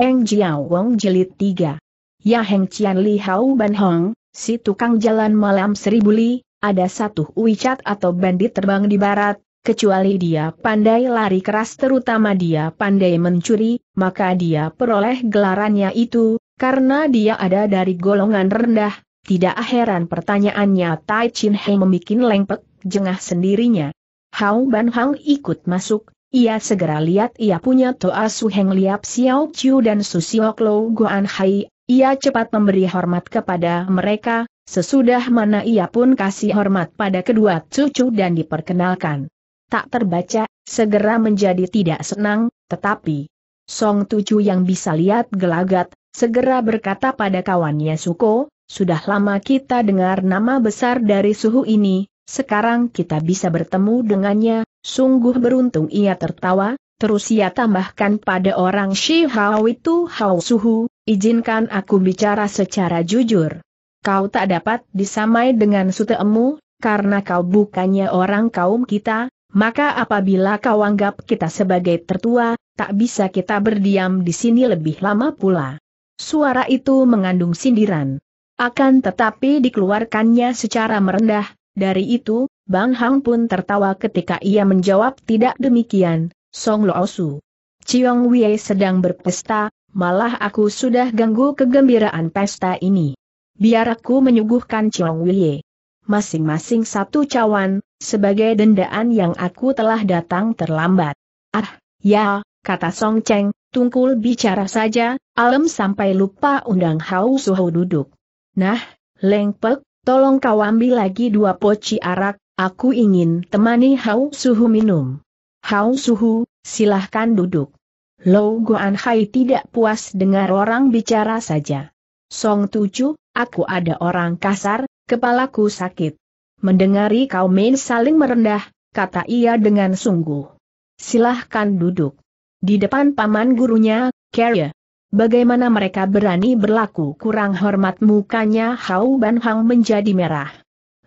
Eng Jiao Wong Jilid 3. Ya Heng Cian Li Hao Ban Hong, si tukang jalan malam seribu li, ada satu wicat atau bandit terbang di barat, kecuali dia pandai lari keras terutama dia pandai mencuri, maka dia peroleh gelarannya itu, karena dia ada dari golongan rendah, tidak heran pertanyaannya Tai Chin Hei membuat lengpek jengah sendirinya. Hao Ban Hong ikut masuk, ia segera lihat ia punya Toa Su Heng Liap Xiao Chiu dan Su Siok Lo Guan Hai, ia cepat memberi hormat kepada mereka, sesudah mana ia pun kasih hormat pada kedua cucu dan diperkenalkan. Tak terbaca, segera menjadi tidak senang, tetapi Song Tucu yang bisa lihat gelagat, segera berkata pada kawannya Suko, sudah lama kita dengar nama besar dari suhu ini, sekarang kita bisa bertemu dengannya, sungguh beruntung ia tertawa, terus ia tambahkan pada orang Shi Hao itu Hao Suhu, izinkan aku bicara secara jujur. Kau tak dapat disamai dengan suteemu, karena kau bukannya orang kaum kita, maka apabila kau anggap kita sebagai tertua, tak bisa kita berdiam di sini lebih lama pula. Suara itu mengandung sindiran. Akan tetapi dikeluarkannya secara merendah, dari itu, Bang Hang pun tertawa ketika ia menjawab tidak demikian, Song Lo Su. Chiong Wei sedang berpesta, malah aku sudah ganggu kegembiraan pesta ini. Biar aku menyuguhkan Chiong Wei. Masing-masing satu cawan, sebagai dendaan yang aku telah datang terlambat. Ah, ya, kata Song Cheng, tungkul bicara saja, alam sampai lupa undang Hao Suhu duduk. Nah, Leng Pek, Tolong kau ambil lagi dua poci arak, aku ingin temani Hau Suhu minum. Hau Suhu, silahkan duduk. Lo Guan Hai tidak puas dengar orang bicara saja. Song Tuju, aku ada orang kasar, kepalaku sakit. Mendengari kau main saling merendah, kata ia dengan sungguh. Silahkan duduk. Di depan paman gurunya, Carrier. Bagaimana mereka berani berlaku kurang hormat mukanya Hau Ban Hang menjadi merah.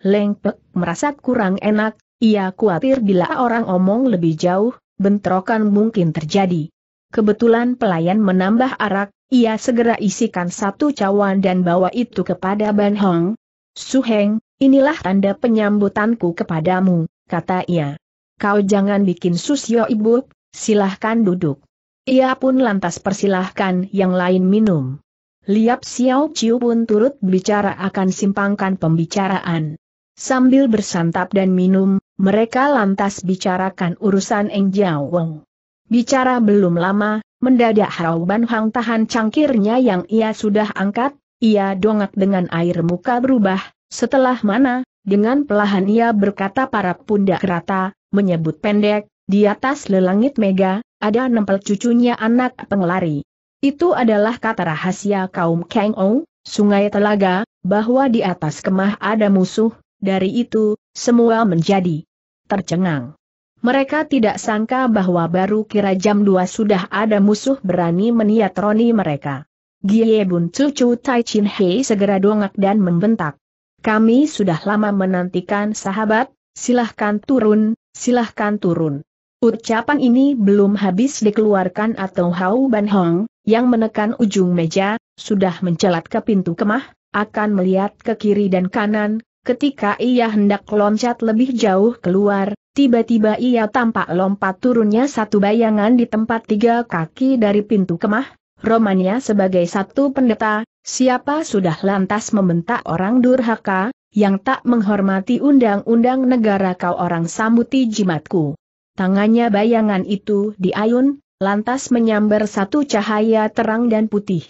Leng Pek merasa kurang enak, ia khawatir bila orang omong lebih jauh, bentrokan mungkin terjadi. Kebetulan pelayan menambah arak, ia segera isikan satu cawan dan bawa itu kepada Ban Hong. Suheng, inilah tanda penyambutanku kepadamu, kata ia. Kau jangan bikin susio ibu, silahkan duduk. Ia pun lantas persilahkan yang lain minum. Liap Xiao Chiu pun turut bicara akan simpangkan pembicaraan. Sambil bersantap dan minum, mereka lantas bicarakan urusan Eng Jiao Wong. Bicara belum lama, mendadak Hao Ban Hang tahan cangkirnya yang ia sudah angkat, ia dongak dengan air muka berubah, setelah mana, dengan pelahan ia berkata para pundak rata, menyebut pendek, di atas lelangit mega, ada nempel cucunya anak pengelari. Itu adalah kata rahasia kaum Kang Ou, sungai telaga, bahwa di atas kemah ada musuh, dari itu, semua menjadi tercengang. Mereka tidak sangka bahwa baru kira jam 2 sudah ada musuh berani meniatroni mereka. Gie Bun Cucu Tai Chin Hei segera dongak dan membentak. Kami sudah lama menantikan sahabat, silahkan turun, silahkan turun. Ucapan ini belum habis dikeluarkan atau Hau Ban Hong, yang menekan ujung meja, sudah mencelat ke pintu kemah, akan melihat ke kiri dan kanan, ketika ia hendak loncat lebih jauh keluar, tiba-tiba ia tampak lompat turunnya satu bayangan di tempat tiga kaki dari pintu kemah, romannya sebagai satu pendeta, siapa sudah lantas membentak orang durhaka, yang tak menghormati undang-undang negara kau orang sambuti jimatku. Tangannya bayangan itu diayun, lantas menyambar satu cahaya terang dan putih.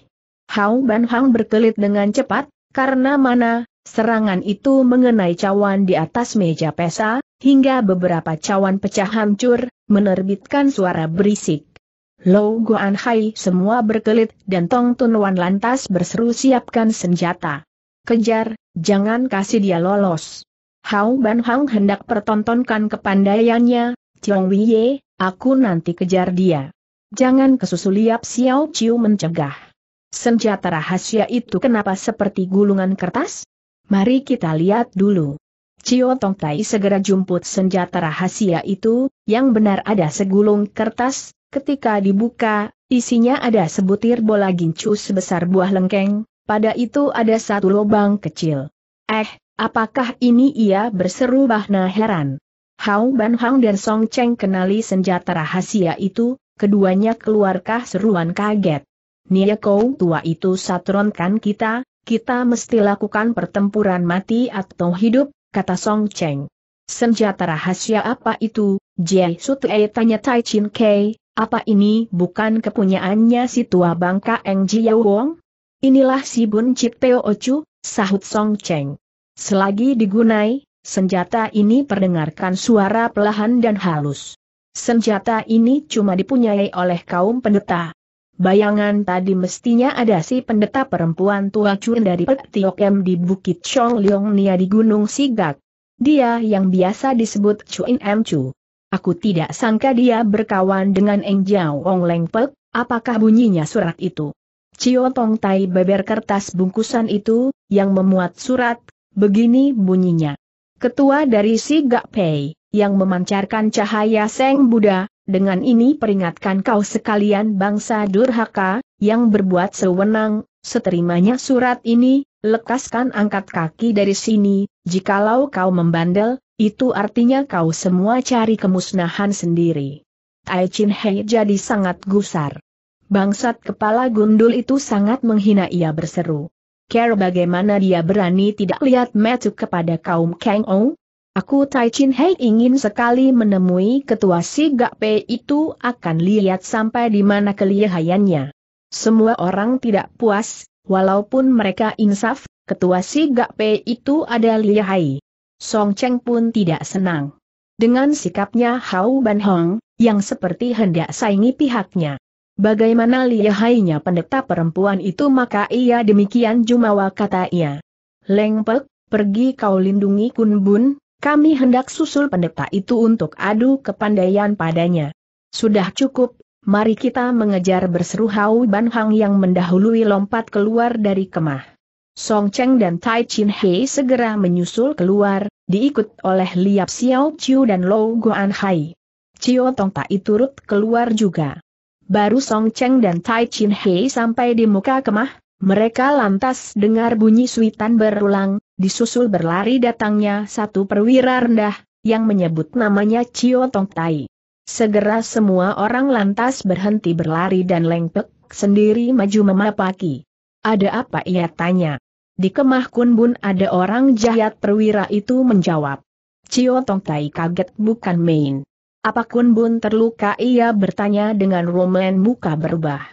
Hao Ban Hang berkelit dengan cepat, karena mana, serangan itu mengenai cawan di atas meja pesa, hingga beberapa cawan pecah hancur, menerbitkan suara berisik. Lou Guan Hai semua berkelit dan Tong Tun Wan lantas berseru siapkan senjata. Kejar, jangan kasih dia lolos. Hao Ban Hang hendak pertontonkan kepandaiannya, Tiong Wiye, aku nanti kejar dia. Jangan kesusuliap Xiao Chiu mencegah. Senjata rahasia itu kenapa seperti gulungan kertas? Mari kita lihat dulu. Cio Tong Tai segera jumput senjata rahasia itu, yang benar ada segulung kertas, ketika dibuka, isinya ada sebutir bola gincu sebesar buah lengkeng, pada itu ada satu lubang kecil. Eh, apakah ini ia berseru Bahna heran. Hao Ban Hang dan Song Cheng kenali senjata rahasia itu, keduanya keluarkah seruan kaget. Nia Kou tua itu satronkan kita, kita mesti lakukan pertempuran mati atau hidup, kata Song Cheng. Senjata rahasia apa itu? Jie Sutei tanya Tai Chin Kei, apa ini bukan kepunyaannya si tua bangka Eng Jia Wong? Inilah si Bun Cip Teo Ocu, sahut Song Cheng. Selagi digunai, Senjata ini perdengarkan suara pelahan dan halus. Senjata ini cuma dipunyai oleh kaum pendeta. Bayangan tadi mestinya ada si pendeta perempuan tua cun dari Petiokem di Bukit Chong Leong Nia di Gunung Sigak. Dia yang biasa disebut Chuin M Chu. Aku tidak sangka dia berkawan dengan Eng Jiao Wong Leng Pek, apakah bunyinya surat itu? Cio Tong Tai beber kertas bungkusan itu, yang memuat surat, begini bunyinya ketua dari Si Gak Pei, yang memancarkan cahaya Seng Buddha, dengan ini peringatkan kau sekalian bangsa durhaka, yang berbuat sewenang, seterimanya surat ini, lekaskan angkat kaki dari sini, jikalau kau membandel, itu artinya kau semua cari kemusnahan sendiri. Ai Chin Hei jadi sangat gusar. Bangsat kepala gundul itu sangat menghina ia berseru. Care bagaimana dia berani tidak lihat metu kepada kaum Kang Ong? Aku Tai Chin Hei ingin sekali menemui ketua si Gak Pe itu akan lihat sampai di mana kelihayannya. Semua orang tidak puas, walaupun mereka insaf, ketua si Gak Pe itu ada lihai. Song Cheng pun tidak senang. Dengan sikapnya Hao Ban Hong, yang seperti hendak saingi pihaknya. Bagaimana lihainya pendeta perempuan itu maka ia demikian jumawa kata ia. Lengpek, pergi kau lindungi kunbun, kami hendak susul pendeta itu untuk adu kepandaian padanya. Sudah cukup, mari kita mengejar berseru Hau Ban yang mendahului lompat keluar dari kemah. Song Cheng dan Tai Chin Hei segera menyusul keluar, diikut oleh Liap Xiao Chiu dan Lou Guan Hai. Chiu Tong Tai turut keluar juga. Baru Song Cheng dan Tai Chin Hei sampai di muka kemah, mereka lantas dengar bunyi suitan berulang, disusul berlari datangnya satu perwira rendah, yang menyebut namanya Chio Tong Tai. Segera semua orang lantas berhenti berlari dan lengpek, sendiri maju memapaki. Ada apa ia tanya? Di kemah Kun Bun ada orang jahat perwira itu menjawab. Chio Tong Tai kaget bukan main. Apa Kun Bun terluka? Ia bertanya dengan rumen muka berubah.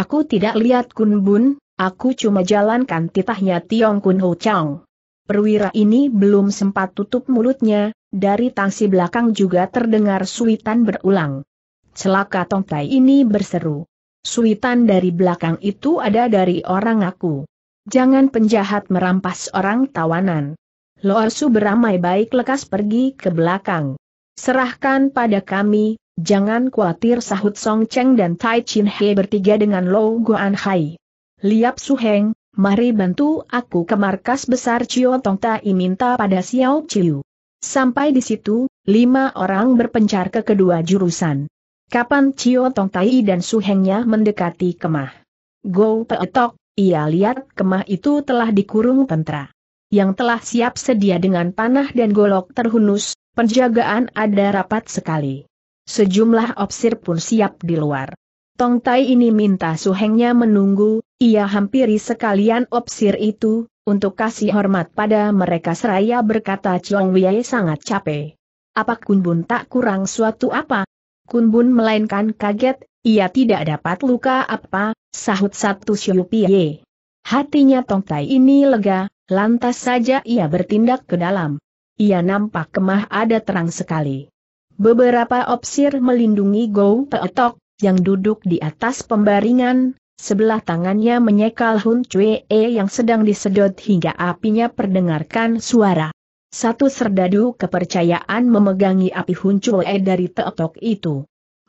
Aku tidak lihat Kun Bun, aku cuma jalankan titahnya Tiong Kun Ho Chang. Perwira ini belum sempat tutup mulutnya, dari tangsi belakang juga terdengar suitan berulang. Celaka tongkai ini berseru. Suitan dari belakang itu ada dari orang aku. Jangan penjahat merampas orang tawanan. Su beramai baik lekas pergi ke belakang. Serahkan pada kami, jangan khawatir sahut Song Cheng dan Tai Chin He bertiga dengan Lou Guan Hai. Liap Su Heng, mari bantu aku ke markas besar Cio Tong Tai minta pada Xiao Chiu. Sampai di situ, lima orang berpencar ke kedua jurusan. Kapan Cio Tong Tai dan Su Hengnya mendekati kemah? Go Peetok, ia lihat kemah itu telah dikurung tentara. Yang telah siap sedia dengan panah dan golok terhunus, Penjagaan ada rapat sekali. Sejumlah opsir pun siap di luar. Tong Tai ini minta suhengnya menunggu, ia hampiri sekalian opsir itu, untuk kasih hormat pada mereka seraya berkata Chong Wei sangat capek. Apa Kun tak kurang suatu apa? Kun melainkan kaget, ia tidak dapat luka apa, sahut satu Xiu Pie. Hatinya Tong Tai ini lega, lantas saja ia bertindak ke dalam ia nampak kemah ada terang sekali. Beberapa opsir melindungi Gou Teotok yang duduk di atas pembaringan, sebelah tangannya menyekal Hun e yang sedang disedot hingga apinya perdengarkan suara. Satu serdadu kepercayaan memegangi api Hun e dari Teotok itu.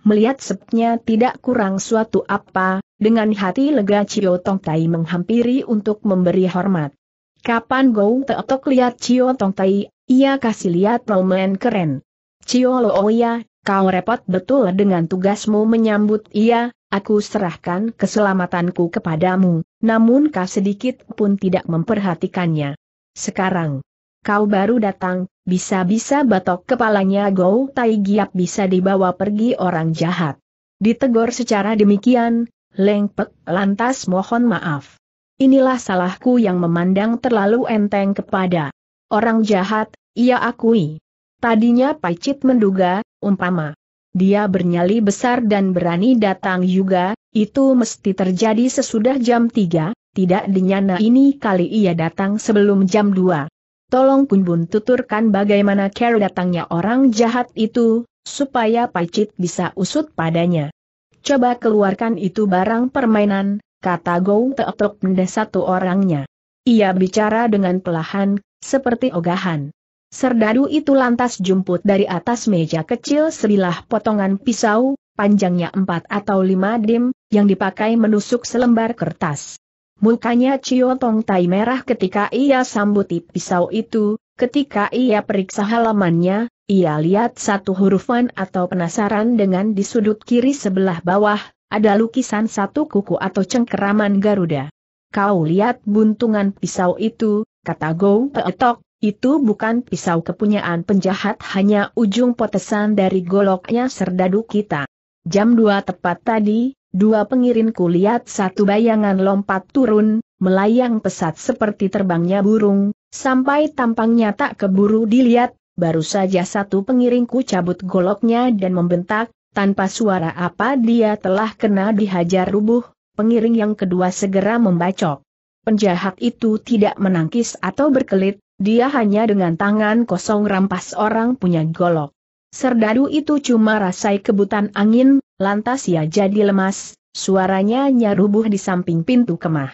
Melihat sepnya tidak kurang suatu apa, dengan hati lega Cio Tong Tai menghampiri untuk memberi hormat. Kapan Gou Teotok lihat Cio Tong Tai ia kasih lihat Roman keren. Ciolo ya, kau repot betul dengan tugasmu menyambut ia, aku serahkan keselamatanku kepadamu, namun kau sedikit pun tidak memperhatikannya. Sekarang, kau baru datang, bisa-bisa batok kepalanya Gou Tai Giap bisa dibawa pergi orang jahat. Ditegor secara demikian, Leng Pek lantas mohon maaf. Inilah salahku yang memandang terlalu enteng kepada Orang jahat, ia akui. Tadinya Pacit menduga, umpama. Dia bernyali besar dan berani datang juga, itu mesti terjadi sesudah jam 3, tidak dinyana ini kali ia datang sebelum jam 2. Tolong Kunbun tuturkan bagaimana care datangnya orang jahat itu, supaya Pacit bisa usut padanya. Coba keluarkan itu barang permainan, kata Gou Teotok mendesat satu orangnya. Ia bicara dengan pelahan, seperti ogahan. Serdadu itu lantas jumput dari atas meja kecil sebilah potongan pisau, panjangnya empat atau lima dim, yang dipakai menusuk selembar kertas. Mukanya Cio Tong Tai merah ketika ia sambuti pisau itu, ketika ia periksa halamannya, ia lihat satu hurufan atau penasaran dengan di sudut kiri sebelah bawah, ada lukisan satu kuku atau cengkeraman Garuda. Kau lihat buntungan pisau itu, kata Go Etok, itu bukan pisau kepunyaan penjahat hanya ujung potesan dari goloknya serdadu kita. Jam 2 tepat tadi, dua pengirinku lihat satu bayangan lompat turun, melayang pesat seperti terbangnya burung, sampai tampangnya tak keburu dilihat, baru saja satu pengiringku cabut goloknya dan membentak, tanpa suara apa dia telah kena dihajar rubuh, pengiring yang kedua segera membacok penjahat itu tidak menangkis atau berkelit, dia hanya dengan tangan kosong rampas orang punya golok. Serdadu itu cuma rasai kebutan angin, lantas ia jadi lemas, suaranya nyarubuh di samping pintu kemah.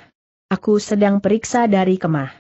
Aku sedang periksa dari kemah.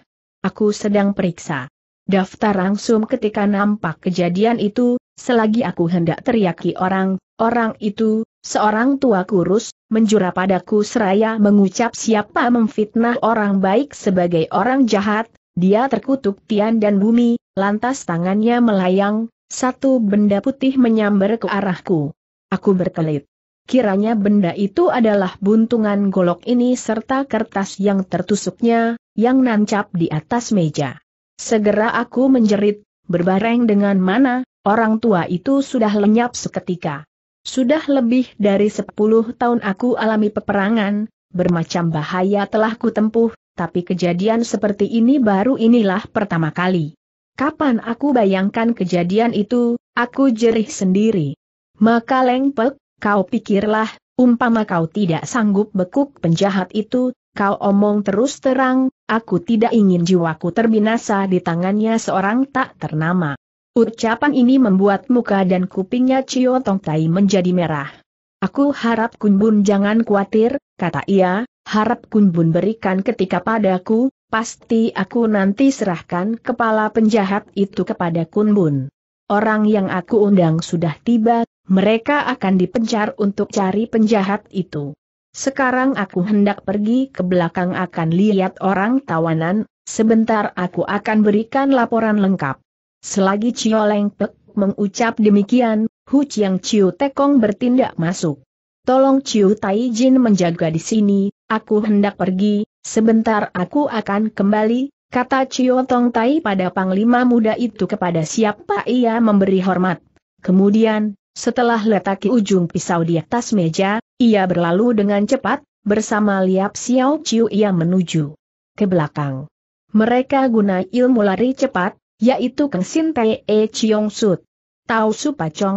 Aku sedang periksa. Daftar langsung ketika nampak kejadian itu, selagi aku hendak teriaki orang, orang itu, seorang tua kurus, menjura padaku seraya mengucap siapa memfitnah orang baik sebagai orang jahat, dia terkutuk tian dan bumi, lantas tangannya melayang, satu benda putih menyambar ke arahku. Aku berkelit. Kiranya benda itu adalah buntungan golok ini serta kertas yang tertusuknya, yang nancap di atas meja. Segera aku menjerit, berbareng dengan mana, orang tua itu sudah lenyap seketika. Sudah lebih dari sepuluh tahun aku alami peperangan, bermacam bahaya telah kutempuh, tapi kejadian seperti ini baru inilah pertama kali. Kapan aku bayangkan kejadian itu, aku jerih sendiri. Maka Lengpek, kau pikirlah, umpama kau tidak sanggup bekuk penjahat itu, kau omong terus terang, aku tidak ingin jiwaku terbinasa di tangannya seorang tak ternama. Ucapan ini membuat muka dan kupingnya Cio Tong menjadi merah. Aku harap Kun Bun jangan khawatir, kata ia, harap Kun Bun berikan ketika padaku, pasti aku nanti serahkan kepala penjahat itu kepada Kun Bun. Orang yang aku undang sudah tiba, mereka akan dipencar untuk cari penjahat itu. Sekarang aku hendak pergi ke belakang akan lihat orang tawanan, sebentar aku akan berikan laporan lengkap. Selagi Cio Leng Pek mengucap demikian, Hu Chiang Chiu Tekong bertindak masuk. Tolong Chiu Tai Jin menjaga di sini, aku hendak pergi, sebentar aku akan kembali, kata Chiu Tong Tai pada panglima muda itu kepada siapa ia memberi hormat. Kemudian, setelah letaki ujung pisau di atas meja, ia berlalu dengan cepat, bersama Liap Xiao Chiu ia menuju ke belakang. Mereka guna ilmu lari cepat, yaitu Keng Sin Tae e Chiong Sut. Tau Su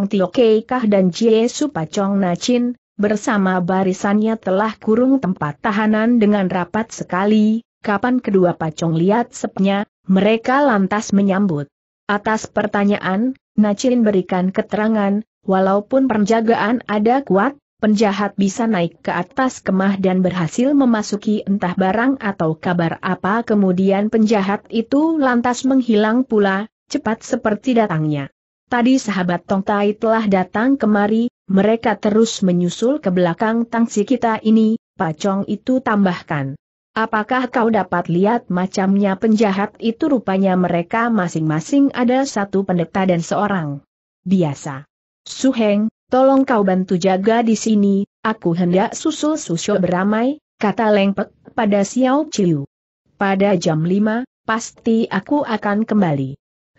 Tio Kei Kah dan Jie Su Nacin, Nachin, bersama barisannya telah kurung tempat tahanan dengan rapat sekali, kapan kedua Pacong lihat sepnya, mereka lantas menyambut. Atas pertanyaan, Nachin berikan keterangan, walaupun penjagaan ada kuat, penjahat bisa naik ke atas kemah dan berhasil memasuki entah barang atau kabar apa kemudian penjahat itu lantas menghilang pula, cepat seperti datangnya. Tadi sahabat Tong telah datang kemari, mereka terus menyusul ke belakang tangsi kita ini, Pacong itu tambahkan. Apakah kau dapat lihat macamnya penjahat itu rupanya mereka masing-masing ada satu pendeta dan seorang biasa. Suheng, Tolong kau bantu jaga di sini, aku hendak susul susyo beramai, kata Lengpek pada Xiao Chiu. Pada jam 5, pasti aku akan kembali.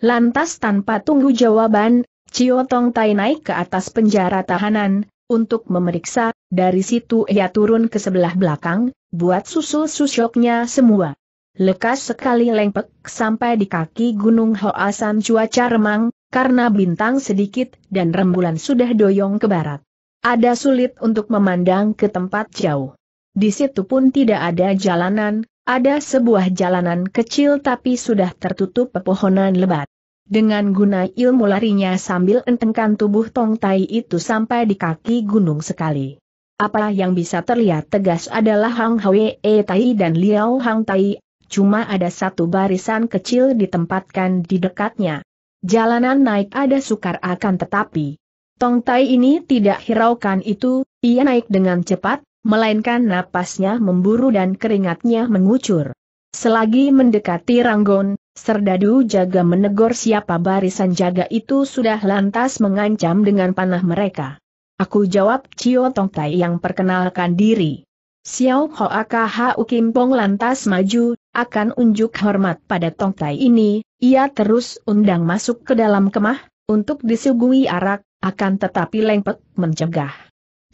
Lantas tanpa tunggu jawaban, Ciotong Tong Tai naik ke atas penjara tahanan, untuk memeriksa, dari situ ia turun ke sebelah belakang, buat susul susyoknya semua. Lekas sekali lengpek sampai di kaki Gunung Hoasan cuaca remang, karena bintang sedikit dan rembulan sudah doyong ke barat. Ada sulit untuk memandang ke tempat jauh. Di situ pun tidak ada jalanan, ada sebuah jalanan kecil tapi sudah tertutup pepohonan lebat. Dengan guna ilmu larinya sambil entengkan tubuh Tong Tai itu sampai di kaki gunung sekali. Apa yang bisa terlihat tegas adalah Hang Hwe e Tai dan Liao Hang Tai, cuma ada satu barisan kecil ditempatkan di dekatnya. Jalanan naik ada sukar akan tetapi. Tong Tai ini tidak hiraukan itu, ia naik dengan cepat, melainkan napasnya memburu dan keringatnya mengucur. Selagi mendekati Ranggon, Serdadu jaga menegur siapa barisan jaga itu sudah lantas mengancam dengan panah mereka. Aku jawab Cio Tong Tai yang perkenalkan diri. Xiao Hoa Khu Kim Pong lantas maju, akan unjuk hormat pada tongkai ini, ia terus undang masuk ke dalam kemah, untuk disuguhi arak, akan tetapi lengpet mencegah.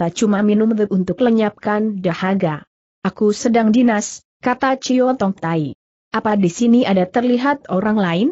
Tak cuma minum untuk lenyapkan dahaga. Aku sedang dinas, kata Cio Tongtai. Apa di sini ada terlihat orang lain?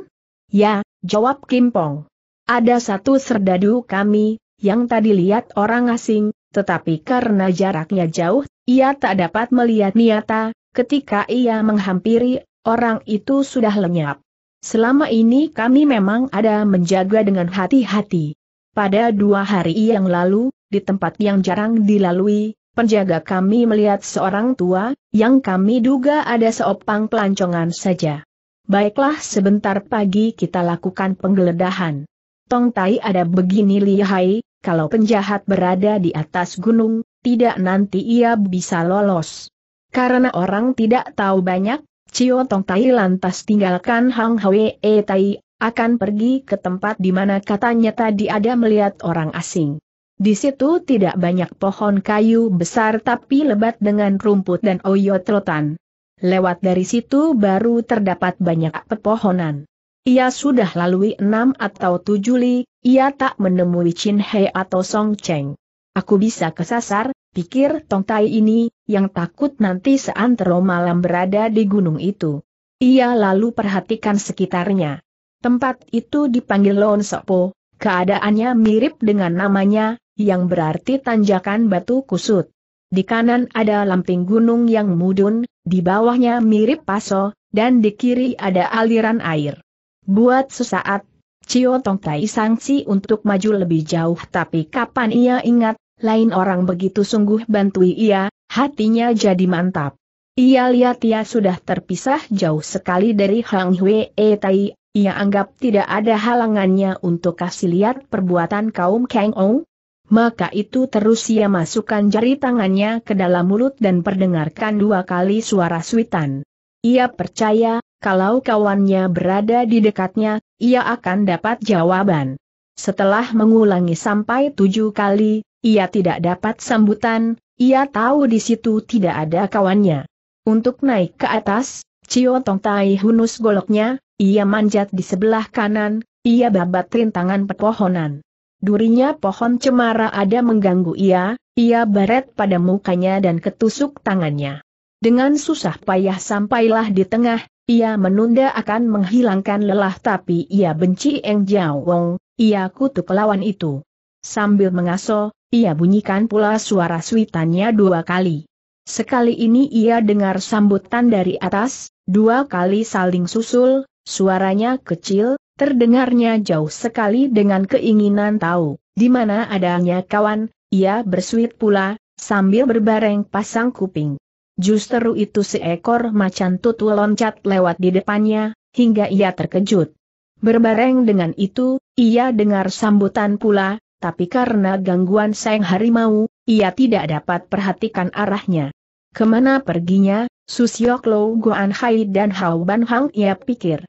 Ya, jawab Kim Pong. Ada satu serdadu kami, yang tadi lihat orang asing, tetapi karena jaraknya jauh ia tak dapat melihat Niata, ketika ia menghampiri, orang itu sudah lenyap. Selama ini kami memang ada menjaga dengan hati-hati. Pada dua hari yang lalu, di tempat yang jarang dilalui, penjaga kami melihat seorang tua, yang kami duga ada seopang pelancongan saja. Baiklah sebentar pagi kita lakukan penggeledahan. Tong Tai ada begini lihai, kalau penjahat berada di atas gunung, tidak nanti ia bisa lolos. Karena orang tidak tahu banyak, Cio Tong Tai lantas tinggalkan Hang Hwe e Tai, akan pergi ke tempat di mana katanya tadi ada melihat orang asing. Di situ tidak banyak pohon kayu besar tapi lebat dengan rumput dan oyot rotan. Lewat dari situ baru terdapat banyak pepohonan. Ia sudah lalui enam atau tujuh li, ia tak menemui Chin He atau Song Cheng. Aku bisa kesasar, pikir Tong ini, yang takut nanti seantero malam berada di gunung itu. Ia lalu perhatikan sekitarnya. Tempat itu dipanggil Lon Sopo, keadaannya mirip dengan namanya, yang berarti tanjakan batu kusut. Di kanan ada lamping gunung yang mudun, di bawahnya mirip paso, dan di kiri ada aliran air. Buat sesaat, Cio Tong Tai sangsi untuk maju lebih jauh tapi kapan ia ingat, lain orang begitu sungguh bantui ia, hatinya jadi mantap. Ia lihat ia sudah terpisah jauh sekali dari Hang Hwe e Tai, ia anggap tidak ada halangannya untuk kasih lihat perbuatan kaum Kang Ong. Maka itu terus ia masukkan jari tangannya ke dalam mulut dan perdengarkan dua kali suara suitan. Ia percaya, kalau kawannya berada di dekatnya, ia akan dapat jawaban. Setelah mengulangi sampai tujuh kali, ia tidak dapat sambutan, ia tahu di situ tidak ada kawannya. Untuk naik ke atas, Cio Tong Tai hunus goloknya, ia manjat di sebelah kanan, ia babat rintangan pepohonan. Durinya pohon cemara ada mengganggu ia, ia baret pada mukanya dan ketusuk tangannya. Dengan susah payah sampailah di tengah, ia menunda akan menghilangkan lelah tapi ia benci Eng Jiao Wong, ia kutuk lawan itu. Sambil mengaso, ia bunyikan pula suara suitannya dua kali. Sekali ini ia dengar sambutan dari atas, dua kali saling susul, suaranya kecil, terdengarnya jauh sekali dengan keinginan tahu, di mana adanya kawan, ia bersuit pula, sambil berbareng pasang kuping justru itu seekor macan tutul loncat lewat di depannya, hingga ia terkejut. Berbareng dengan itu, ia dengar sambutan pula, tapi karena gangguan sang harimau, ia tidak dapat perhatikan arahnya. Kemana perginya, Susiok Lo Goan Hai dan Hao Ban Hang ia pikir.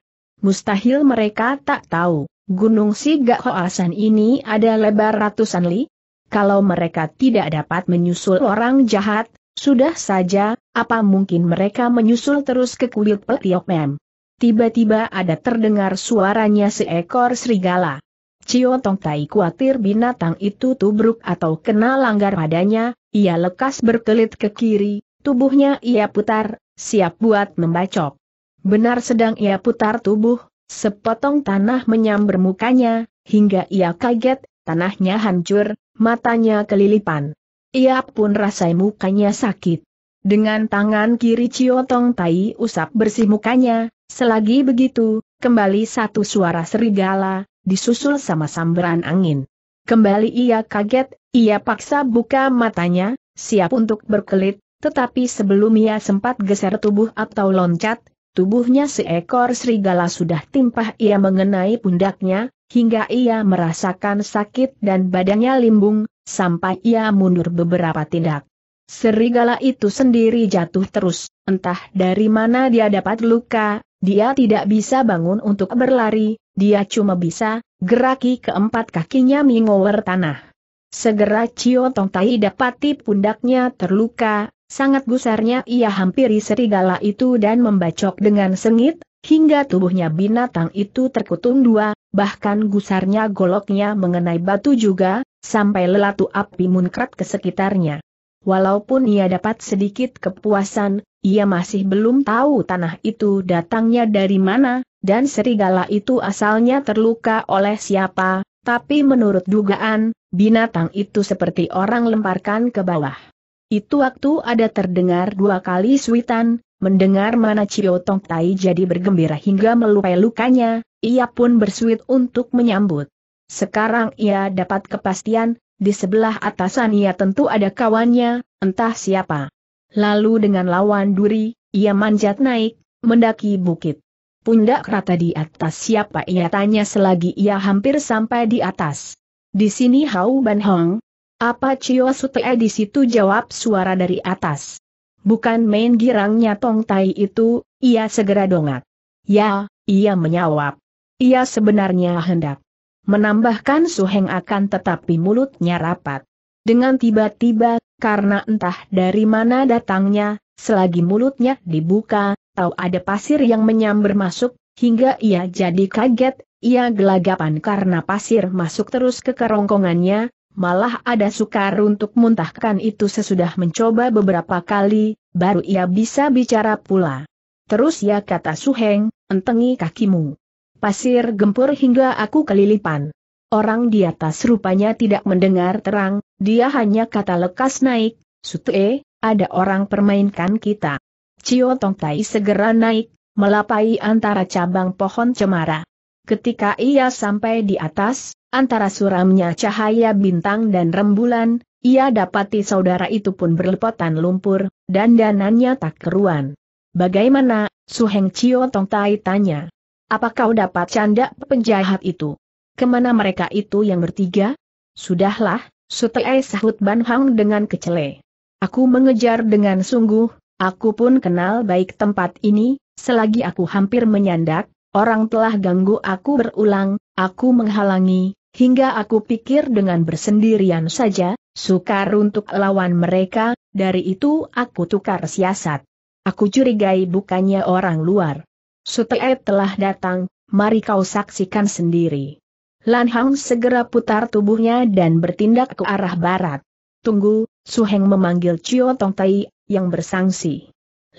Mustahil mereka tak tahu, Gunung Sigak Hoasan ini ada lebar ratusan li. Kalau mereka tidak dapat menyusul orang jahat, sudah saja, apa mungkin mereka menyusul terus ke kuil Petiok Mem? Tiba-tiba ada terdengar suaranya seekor serigala. Cio Tong Tai khawatir binatang itu tubruk atau kena langgar padanya, ia lekas berkelit ke kiri, tubuhnya ia putar, siap buat membacok. Benar sedang ia putar tubuh, sepotong tanah menyambar mukanya, hingga ia kaget, tanahnya hancur, matanya kelilipan. Ia pun rasai mukanya sakit. Dengan tangan kiri Ciotong Tai usap bersih mukanya, selagi begitu, kembali satu suara serigala, disusul sama samberan angin. Kembali ia kaget, ia paksa buka matanya, siap untuk berkelit, tetapi sebelum ia sempat geser tubuh atau loncat, tubuhnya seekor serigala sudah timpah ia mengenai pundaknya, hingga ia merasakan sakit dan badannya limbung, sampai ia mundur beberapa tindak. Serigala itu sendiri jatuh terus, entah dari mana dia dapat luka, dia tidak bisa bangun untuk berlari, dia cuma bisa geraki keempat kakinya mingower tanah. Segera Cio Tong Tai dapati pundaknya terluka, sangat gusarnya ia hampiri serigala itu dan membacok dengan sengit, Hingga tubuhnya binatang itu terkutung dua, bahkan gusarnya goloknya mengenai batu juga, sampai lelatu api munkrat ke sekitarnya. Walaupun ia dapat sedikit kepuasan, ia masih belum tahu tanah itu datangnya dari mana, dan serigala itu asalnya terluka oleh siapa, tapi menurut dugaan, binatang itu seperti orang lemparkan ke bawah. Itu waktu ada terdengar dua kali suitan, Mendengar mana Cio Tong Tai jadi bergembira hingga melupai lukanya, ia pun bersuit untuk menyambut. Sekarang ia dapat kepastian, di sebelah atasan ia tentu ada kawannya, entah siapa. Lalu dengan lawan duri, ia manjat naik, mendaki bukit. Pundak rata di atas siapa ia tanya selagi ia hampir sampai di atas. Di sini Hau Ban Hong. Apa Cio Sute di situ jawab suara dari atas. Bukan main girangnya Tong Tai itu, ia segera dongak. Ya, ia menyawab. Ia sebenarnya hendak menambahkan suheng akan tetapi mulutnya rapat. Dengan tiba-tiba, karena entah dari mana datangnya, selagi mulutnya dibuka, tahu ada pasir yang menyambar masuk, hingga ia jadi kaget, ia gelagapan karena pasir masuk terus ke kerongkongannya, Malah ada sukar untuk muntahkan itu sesudah mencoba beberapa kali, baru ia bisa bicara pula. Terus ya kata Suheng, entengi kakimu. Pasir gempur hingga aku kelilipan. Orang di atas rupanya tidak mendengar terang, dia hanya kata lekas naik, sutue, ada orang permainkan kita. Cio Tong segera naik, melapai antara cabang pohon cemara. Ketika ia sampai di atas, Antara suramnya cahaya bintang dan rembulan, ia dapati saudara itu pun berlepotan lumpur, dan danannya tak keruan. Bagaimana, Suheng Chio Tong Tai tanya. Apa kau dapat canda penjahat itu? Kemana mereka itu yang bertiga? Sudahlah, Sutei sahut Ban Hang dengan kecele. Aku mengejar dengan sungguh, aku pun kenal baik tempat ini, selagi aku hampir menyandak, orang telah ganggu aku berulang, aku menghalangi, Hingga aku pikir dengan bersendirian saja, sukar untuk lawan mereka, dari itu aku tukar siasat. Aku curigai bukannya orang luar. Sutei telah datang, mari kau saksikan sendiri. Lan Hang segera putar tubuhnya dan bertindak ke arah barat. Tunggu, Su Heng memanggil Cio Tong Tai, yang bersangsi.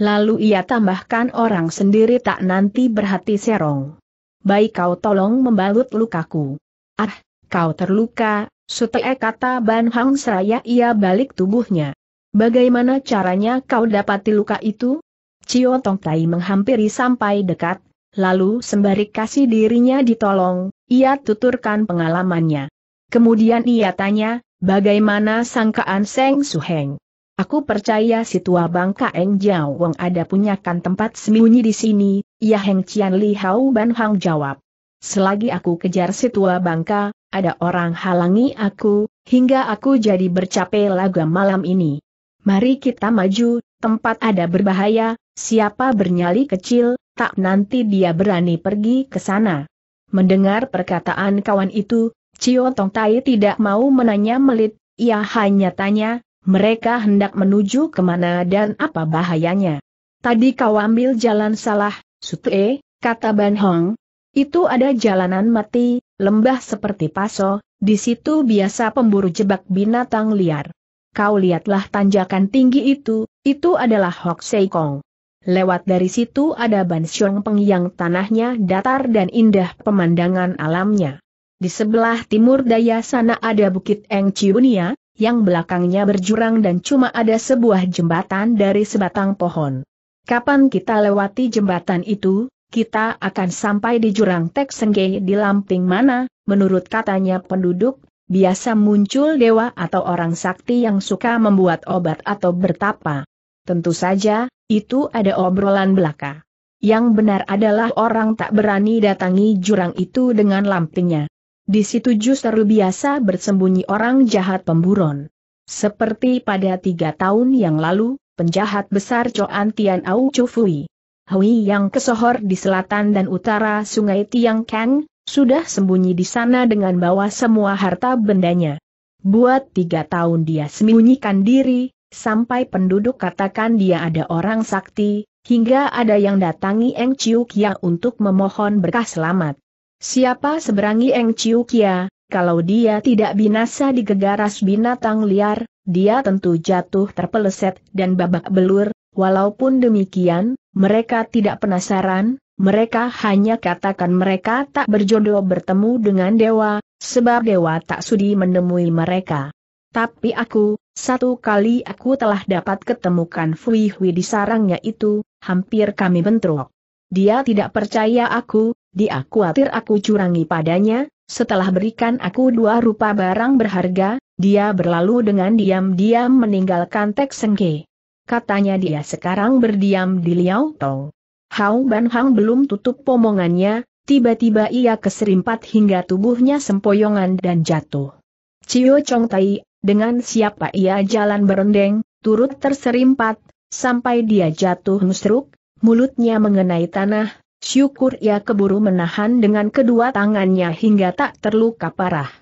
Lalu ia tambahkan orang sendiri tak nanti berhati serong. Baik kau tolong membalut lukaku. Ah, kau terluka, Sutee kata Ban Hang seraya ia balik tubuhnya. Bagaimana caranya kau dapati luka itu? Cio Tong Tai menghampiri sampai dekat, lalu sembari kasih dirinya ditolong, ia tuturkan pengalamannya. Kemudian ia tanya, bagaimana sangkaan Seng Su Heng? Aku percaya si tua bangka Eng Jiao Wang ada punyakan tempat sembunyi di sini, ya Heng Cian Li Hao Ban Hang jawab. Selagi aku kejar si tua bangka, ada orang halangi aku, hingga aku jadi bercape laga malam ini. Mari kita maju, tempat ada berbahaya, siapa bernyali kecil, tak nanti dia berani pergi ke sana. Mendengar perkataan kawan itu, Cio Tong Tai tidak mau menanya melit, ia hanya tanya, mereka hendak menuju kemana dan apa bahayanya. Tadi kau ambil jalan salah, Sutue, kata Ban Hong, itu ada jalanan mati, lembah seperti paso, di situ biasa pemburu jebak binatang liar. Kau lihatlah tanjakan tinggi itu, itu adalah Hok Seikong. Lewat dari situ ada Ban Xiong Peng yang tanahnya datar dan indah pemandangan alamnya. Di sebelah timur daya sana ada Bukit Eng Chiunia, yang belakangnya berjurang dan cuma ada sebuah jembatan dari sebatang pohon. Kapan kita lewati jembatan itu? kita akan sampai di jurang Tek Sengge di Lamping mana, menurut katanya penduduk, biasa muncul dewa atau orang sakti yang suka membuat obat atau bertapa. Tentu saja, itu ada obrolan belaka. Yang benar adalah orang tak berani datangi jurang itu dengan lampingnya. Di situ justru biasa bersembunyi orang jahat pemburon. Seperti pada tiga tahun yang lalu, penjahat besar Coan Tian Au Chufui. Hui yang kesohor di selatan dan utara sungai Tiang Kang, sudah sembunyi di sana dengan bawa semua harta bendanya. Buat tiga tahun dia sembunyikan diri, sampai penduduk katakan dia ada orang sakti, hingga ada yang datangi Eng Chiu Kia ya untuk memohon berkah selamat. Siapa seberangi Eng Chiu Kia, ya? kalau dia tidak binasa di digegaras binatang liar, dia tentu jatuh terpeleset dan babak belur, Walaupun demikian, mereka tidak penasaran, mereka hanya katakan mereka tak berjodoh bertemu dengan dewa, sebab dewa tak sudi menemui mereka. Tapi aku, satu kali aku telah dapat ketemukan Fui Hui di sarangnya itu, hampir kami bentrok. Dia tidak percaya aku, dia khawatir aku curangi padanya, setelah berikan aku dua rupa barang berharga, dia berlalu dengan diam-diam meninggalkan Tek Sengke katanya dia sekarang berdiam di Liao Tong. Hao Ban Hang belum tutup pomongannya, tiba-tiba ia keserimpat hingga tubuhnya sempoyongan dan jatuh. Cio Chong Tai, dengan siapa ia jalan berendeng, turut terserimpat, sampai dia jatuh nusruk, mulutnya mengenai tanah, syukur ia keburu menahan dengan kedua tangannya hingga tak terluka parah.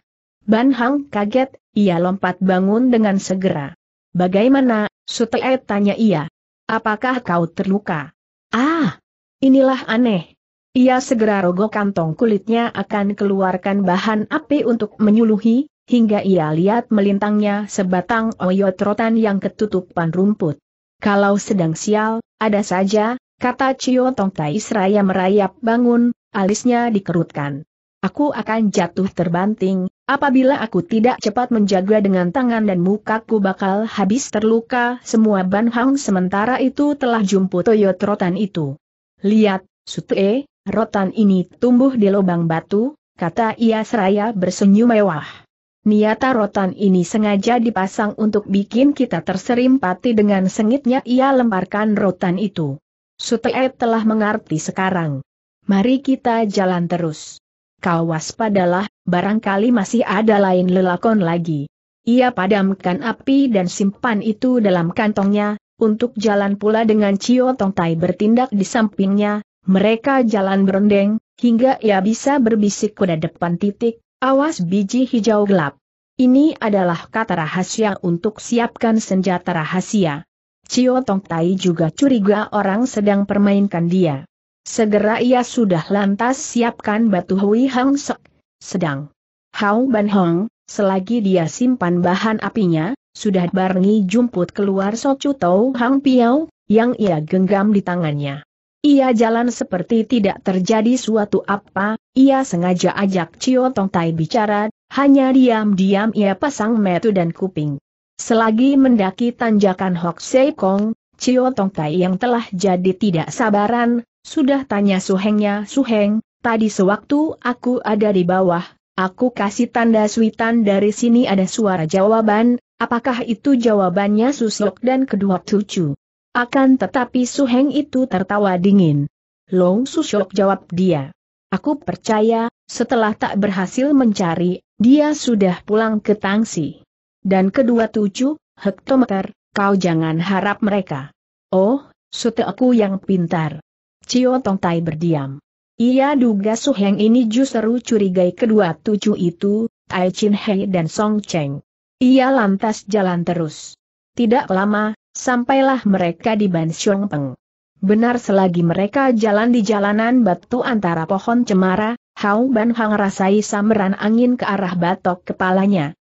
Ban Hang kaget, ia lompat bangun dengan segera. Bagaimana, Sutee tanya ia. Apakah kau terluka? Ah, inilah aneh. Ia segera rogoh kantong kulitnya akan keluarkan bahan api untuk menyuluhi, hingga ia lihat melintangnya sebatang oyot rotan yang ketutupan rumput. Kalau sedang sial, ada saja, kata Cio Tong Tai seraya merayap bangun, alisnya dikerutkan. Aku akan jatuh terbanting, apabila aku tidak cepat menjaga dengan tangan dan mukaku bakal habis terluka. Semua Ban Hang sementara itu telah jumpu Toyot rotan itu. Lihat, sute, rotan ini tumbuh di lubang batu, kata ia seraya bersenyum mewah. Niata rotan ini sengaja dipasang untuk bikin kita terserimpati dengan sengitnya ia lemparkan rotan itu. Sutee telah mengerti sekarang. Mari kita jalan terus kau waspadalah, barangkali masih ada lain lelakon lagi. Ia padamkan api dan simpan itu dalam kantongnya, untuk jalan pula dengan Cio Tongtai bertindak di sampingnya, mereka jalan berendeng, hingga ia bisa berbisik kuda depan titik, awas biji hijau gelap. Ini adalah kata rahasia untuk siapkan senjata rahasia. Cio Tongtai juga curiga orang sedang permainkan dia. Segera ia sudah lantas siapkan batu Hui Hang Sek. Sedang Hao Ban Hong, selagi dia simpan bahan apinya, sudah barengi jumput keluar Chu Tau Hang Piao, yang ia genggam di tangannya. Ia jalan seperti tidak terjadi suatu apa, ia sengaja ajak Cio Tong Tai bicara, hanya diam-diam ia pasang metu dan kuping. Selagi mendaki tanjakan Hok Sei Kong, Cio Tong Tai yang telah jadi tidak sabaran, sudah tanya Suhengnya, Suheng, tadi sewaktu aku ada di bawah, aku kasih tanda suitan dari sini ada suara jawaban, apakah itu jawabannya susok dan kedua cucu? Akan tetapi Suheng itu tertawa dingin. Long susok jawab dia. Aku percaya, setelah tak berhasil mencari, dia sudah pulang ke Tangsi. Dan kedua tujuh, hektometer, kau jangan harap mereka. Oh, sute aku yang pintar. Cio Tong Tai berdiam. Ia duga Su Heng ini justru curigai kedua tujuh itu, Tai Chin Hei dan Song Cheng. Ia lantas jalan terus. Tidak lama, sampailah mereka di Ban Xiong Peng. Benar selagi mereka jalan di jalanan batu antara pohon cemara, Hao Ban Hang rasai samberan angin ke arah batok kepalanya.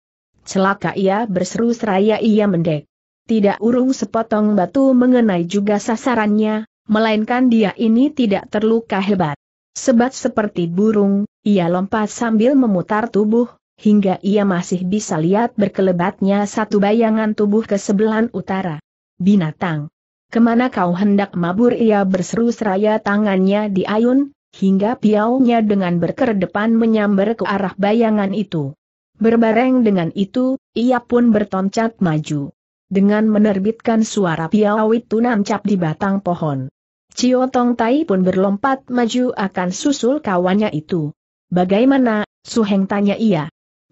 Celaka ia berseru seraya ia mendek. Tidak urung sepotong batu mengenai juga sasarannya, melainkan dia ini tidak terluka hebat. Sebat seperti burung, ia lompat sambil memutar tubuh, hingga ia masih bisa lihat berkelebatnya satu bayangan tubuh ke sebelah utara. Binatang. Kemana kau hendak mabur ia berseru seraya tangannya diayun, hingga piaunya dengan berkedepan menyambar ke arah bayangan itu. Berbareng dengan itu, ia pun bertoncat maju. Dengan menerbitkan suara piau itu nancap di batang pohon. Cio Tong Tai pun berlompat maju akan susul kawannya itu. Bagaimana, Suheng tanya ia.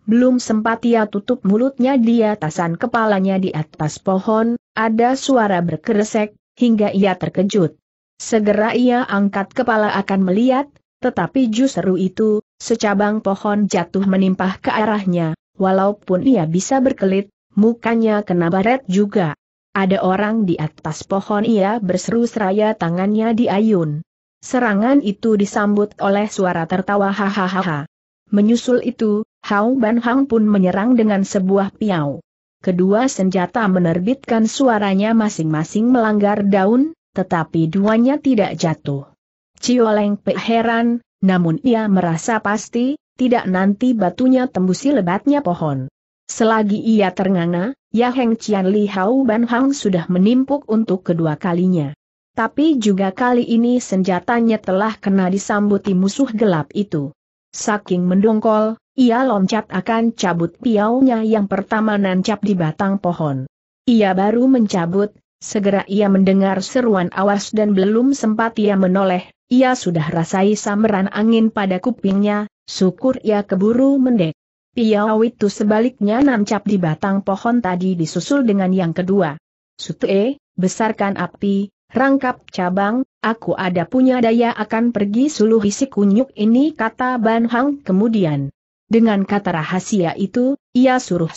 Belum sempat ia tutup mulutnya di atasan kepalanya di atas pohon, ada suara berkeresek, hingga ia terkejut. Segera ia angkat kepala akan melihat, tetapi justru itu, secabang pohon jatuh menimpah ke arahnya, walaupun ia bisa berkelit, mukanya kena baret juga. Ada orang di atas pohon ia berseru seraya tangannya diayun. Serangan itu disambut oleh suara tertawa hahaha. Menyusul itu, Hao Ban Hang pun menyerang dengan sebuah piau. Kedua senjata menerbitkan suaranya masing-masing melanggar daun, tetapi duanya tidak jatuh. Cioleng Pek heran, namun ia merasa pasti, tidak nanti batunya tembusi lebatnya pohon. Selagi ia ternganga, Ya Heng Qian Li Hao Ban Hang sudah menimpuk untuk kedua kalinya. Tapi juga kali ini senjatanya telah kena disambuti musuh gelap itu. Saking mendongkol, ia loncat akan cabut piaunya yang pertama nancap di batang pohon. Ia baru mencabut, segera ia mendengar seruan awas dan belum sempat ia menoleh, ia sudah rasai sambaran angin pada kupingnya, syukur ia keburu mendek. Piau itu sebaliknya nancap di batang pohon tadi disusul dengan yang kedua. Sutue, besarkan api, rangkap cabang, aku ada punya daya akan pergi suluh isi kunyuk ini kata Ban Hang kemudian. Dengan kata rahasia itu, ia suruh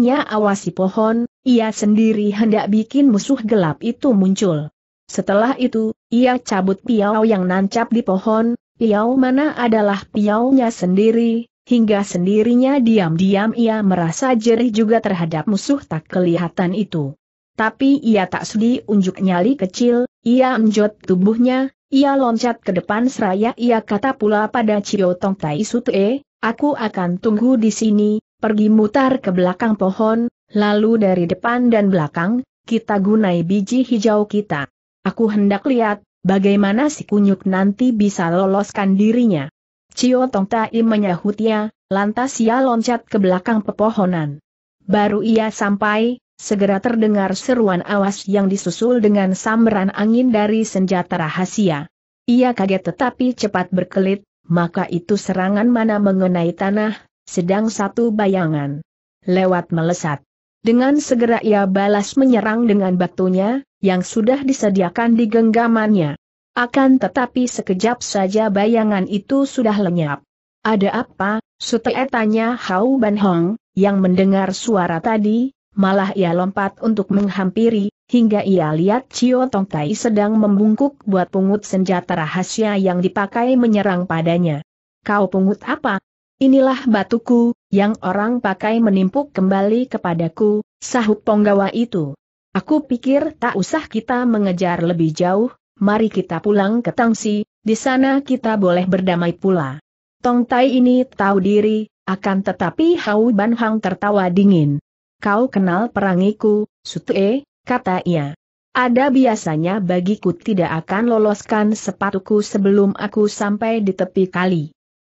nya awasi pohon, ia sendiri hendak bikin musuh gelap itu muncul. Setelah itu, ia cabut piau yang nancap di pohon, piau mana adalah piaunya sendiri, hingga sendirinya diam-diam ia merasa jerih juga terhadap musuh tak kelihatan itu. Tapi ia tak sudi unjuk nyali kecil, ia menjot tubuhnya, ia loncat ke depan seraya ia kata pula pada Cio Tong Tai E, aku akan tunggu di sini, pergi mutar ke belakang pohon, lalu dari depan dan belakang, kita gunai biji hijau kita. Aku hendak lihat, bagaimana si kunyuk nanti bisa loloskan dirinya. Cio Tong Tai menyahutnya, lantas ia loncat ke belakang pepohonan. Baru ia sampai, segera terdengar seruan awas yang disusul dengan sambaran angin dari senjata rahasia. Ia kaget tetapi cepat berkelit, maka itu serangan mana mengenai tanah, sedang satu bayangan lewat melesat. Dengan segera ia balas menyerang dengan batunya, yang sudah disediakan di genggamannya. Akan tetapi sekejap saja bayangan itu sudah lenyap. Ada apa? Sutee tanya Hau Ban Hong, yang mendengar suara tadi, malah ia lompat untuk menghampiri, hingga ia lihat Cio Tongkai sedang membungkuk buat pungut senjata rahasia yang dipakai menyerang padanya. Kau pungut apa? Inilah batuku, yang orang pakai menimpuk kembali kepadaku, sahut Ponggawa itu. Aku pikir tak usah kita mengejar lebih jauh, mari kita pulang ke Tangsi, di sana kita boleh berdamai pula. Tong Tai ini tahu diri, akan tetapi Hau Ban Hang tertawa dingin. Kau kenal perangiku, Sutue, kata ia. Ada biasanya bagiku tidak akan loloskan sepatuku sebelum aku sampai di tepi kali.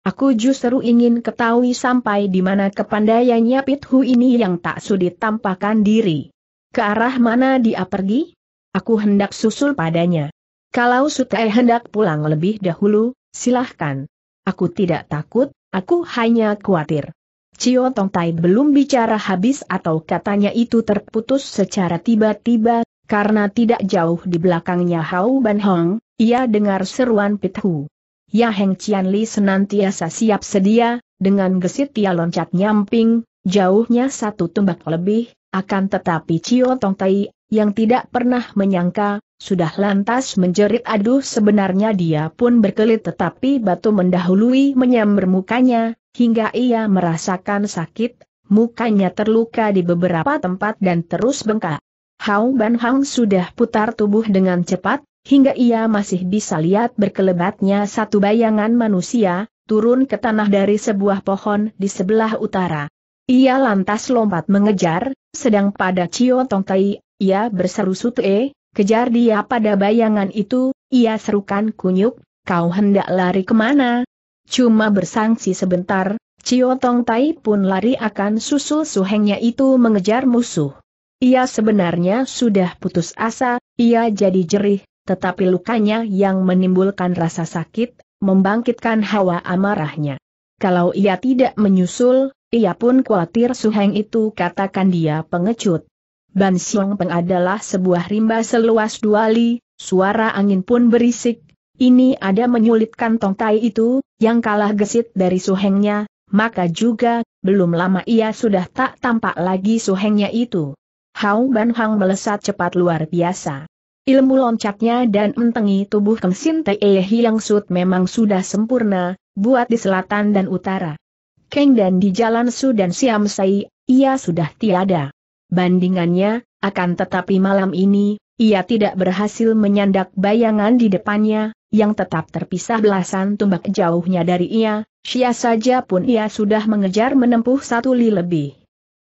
Aku justru ingin ketahui sampai di mana kepandaiannya Pithu ini yang tak sudi tampakkan diri. Ke arah mana dia pergi? Aku hendak susul padanya. Kalau Sutae hendak pulang lebih dahulu, silahkan. Aku tidak takut, aku hanya khawatir. Cio Tong Tai belum bicara habis atau katanya itu terputus secara tiba-tiba, karena tidak jauh di belakangnya Hao Ban Hong, ia dengar seruan Hu. Ya Heng Cian Li senantiasa siap sedia, dengan gesit ia loncat nyamping, jauhnya satu tumbak lebih, akan tetapi Cio Tong Tai yang tidak pernah menyangka, sudah lantas menjerit aduh sebenarnya dia pun berkelit tetapi batu mendahului menyamber mukanya, hingga ia merasakan sakit, mukanya terluka di beberapa tempat dan terus bengkak. Hao Ban Hang sudah putar tubuh dengan cepat, hingga ia masih bisa lihat berkelebatnya satu bayangan manusia, turun ke tanah dari sebuah pohon di sebelah utara. Ia lantas lompat mengejar, sedang pada Cio Tongtai ia berseru sutue, kejar dia pada bayangan itu, ia serukan kunyuk, kau hendak lari kemana? Cuma bersangsi sebentar, Cio Tong Tai pun lari akan susul suhengnya itu mengejar musuh. Ia sebenarnya sudah putus asa, ia jadi jerih, tetapi lukanya yang menimbulkan rasa sakit, membangkitkan hawa amarahnya. Kalau ia tidak menyusul, ia pun khawatir suheng itu katakan dia pengecut. Ban Siong Peng adalah sebuah rimba seluas dua li, suara angin pun berisik, ini ada menyulitkan Tong Tai itu, yang kalah gesit dari suhengnya, maka juga, belum lama ia sudah tak tampak lagi suhengnya itu. Hao Ban Hang melesat cepat luar biasa. Ilmu loncatnya dan mentengi tubuh Keng Sin Te Hiang Sud memang sudah sempurna, buat di selatan dan utara. Keng dan di jalan Su dan Siam Sai, ia sudah tiada. Bandingannya, akan tetapi malam ini, ia tidak berhasil menyandak bayangan di depannya, yang tetap terpisah belasan tumbak jauhnya dari ia, sia saja pun ia sudah mengejar menempuh satu li lebih.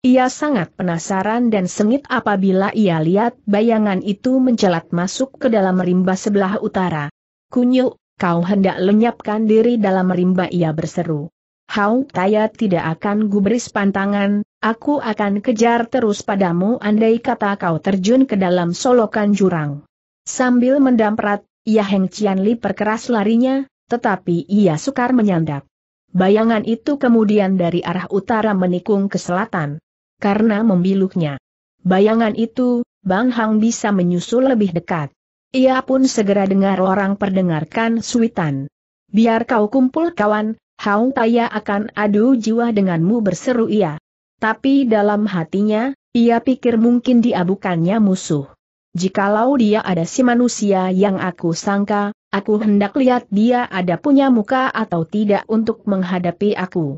Ia sangat penasaran dan sengit apabila ia lihat bayangan itu mencelat masuk ke dalam rimba sebelah utara. Kunyuk, kau hendak lenyapkan diri dalam rimba ia berseru. Hau Taya tidak akan gubris pantangan, Aku akan kejar terus padamu andai kata kau terjun ke dalam solokan jurang. Sambil mendamprat, Ya Heng Cian Li perkeras larinya, tetapi ia sukar menyandap. Bayangan itu kemudian dari arah utara menikung ke selatan. Karena membiluknya. Bayangan itu, Bang Hang bisa menyusul lebih dekat. Ia pun segera dengar orang perdengarkan suitan. Biar kau kumpul kawan, Hau Taya akan adu jiwa denganmu berseru ia. Tapi dalam hatinya, ia pikir mungkin diabukannya musuh. Jikalau dia ada si manusia yang aku sangka, aku hendak lihat dia ada punya muka atau tidak untuk menghadapi aku.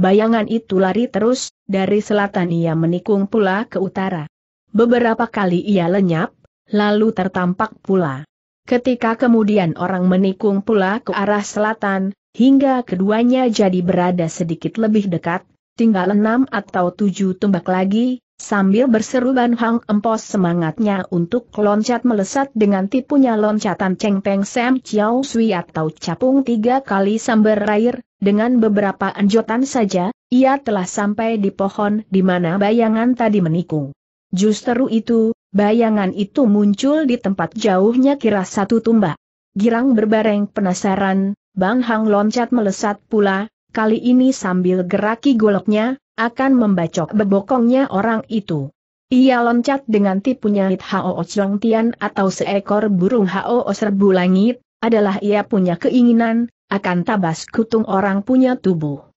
Bayangan itu lari terus, dari selatan ia menikung pula ke utara. Beberapa kali ia lenyap, lalu tertampak pula. Ketika kemudian orang menikung pula ke arah selatan, hingga keduanya jadi berada sedikit lebih dekat, tinggal enam atau tujuh tembak lagi, sambil berseru Ban Hang Empos semangatnya untuk loncat melesat dengan tipunya loncatan Cheng Peng Sam Chiao Sui atau capung tiga kali sambar air, dengan beberapa anjotan saja, ia telah sampai di pohon di mana bayangan tadi menikung. Justru itu, bayangan itu muncul di tempat jauhnya kira satu tumbak. Girang berbareng penasaran, Bang Hang loncat melesat pula, kali ini sambil geraki goloknya, akan membacok bebokongnya orang itu. Ia loncat dengan tipunya Hit Hao Chong Tian atau seekor burung Hao Serbu Langit, adalah ia punya keinginan, akan tabas kutung orang punya tubuh.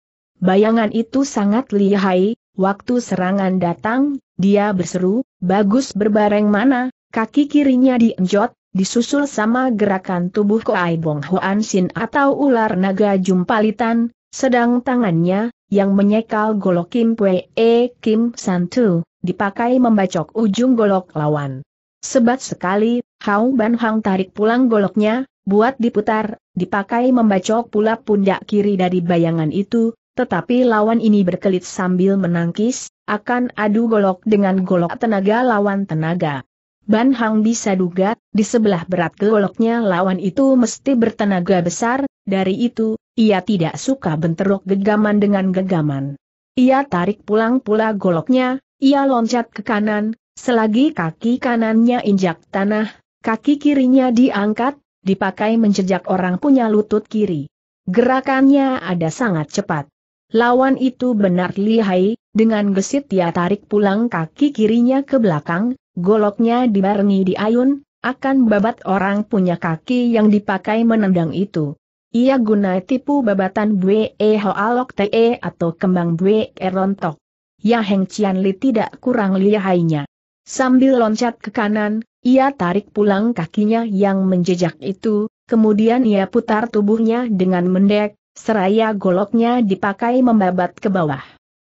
Bayangan itu sangat lihai, waktu serangan datang, dia berseru, bagus berbareng mana, kaki kirinya dienjot, disusul sama gerakan tubuh Koai Bong Hoan Sin atau ular naga jumpalitan, sedang tangannya, yang menyekal golok Kim Pue E Kim Santu, dipakai membacok ujung golok lawan. Sebat sekali, Hao Ban Hang tarik pulang goloknya, buat diputar, dipakai membacok pula pundak kiri dari bayangan itu, tetapi lawan ini berkelit sambil menangkis, akan adu golok dengan golok tenaga lawan tenaga. Ban Hang bisa duga, di sebelah berat goloknya lawan itu mesti bertenaga besar, dari itu, ia tidak suka benterok gegaman dengan gegaman. Ia tarik pulang pula goloknya, ia loncat ke kanan, selagi kaki kanannya injak tanah, kaki kirinya diangkat, dipakai menjejak orang punya lutut kiri. Gerakannya ada sangat cepat. Lawan itu benar lihai, dengan gesit ia tarik pulang kaki kirinya ke belakang, goloknya dibarengi di ayun, akan babat orang punya kaki yang dipakai menendang itu. Ia guna tipu babatan Bwe Hoalok Te e atau kembang Bwe e Rontok. Ya Heng Cian Li tidak kurang lihainya. Sambil loncat ke kanan, ia tarik pulang kakinya yang menjejak itu, kemudian ia putar tubuhnya dengan mendek, seraya goloknya dipakai membabat ke bawah.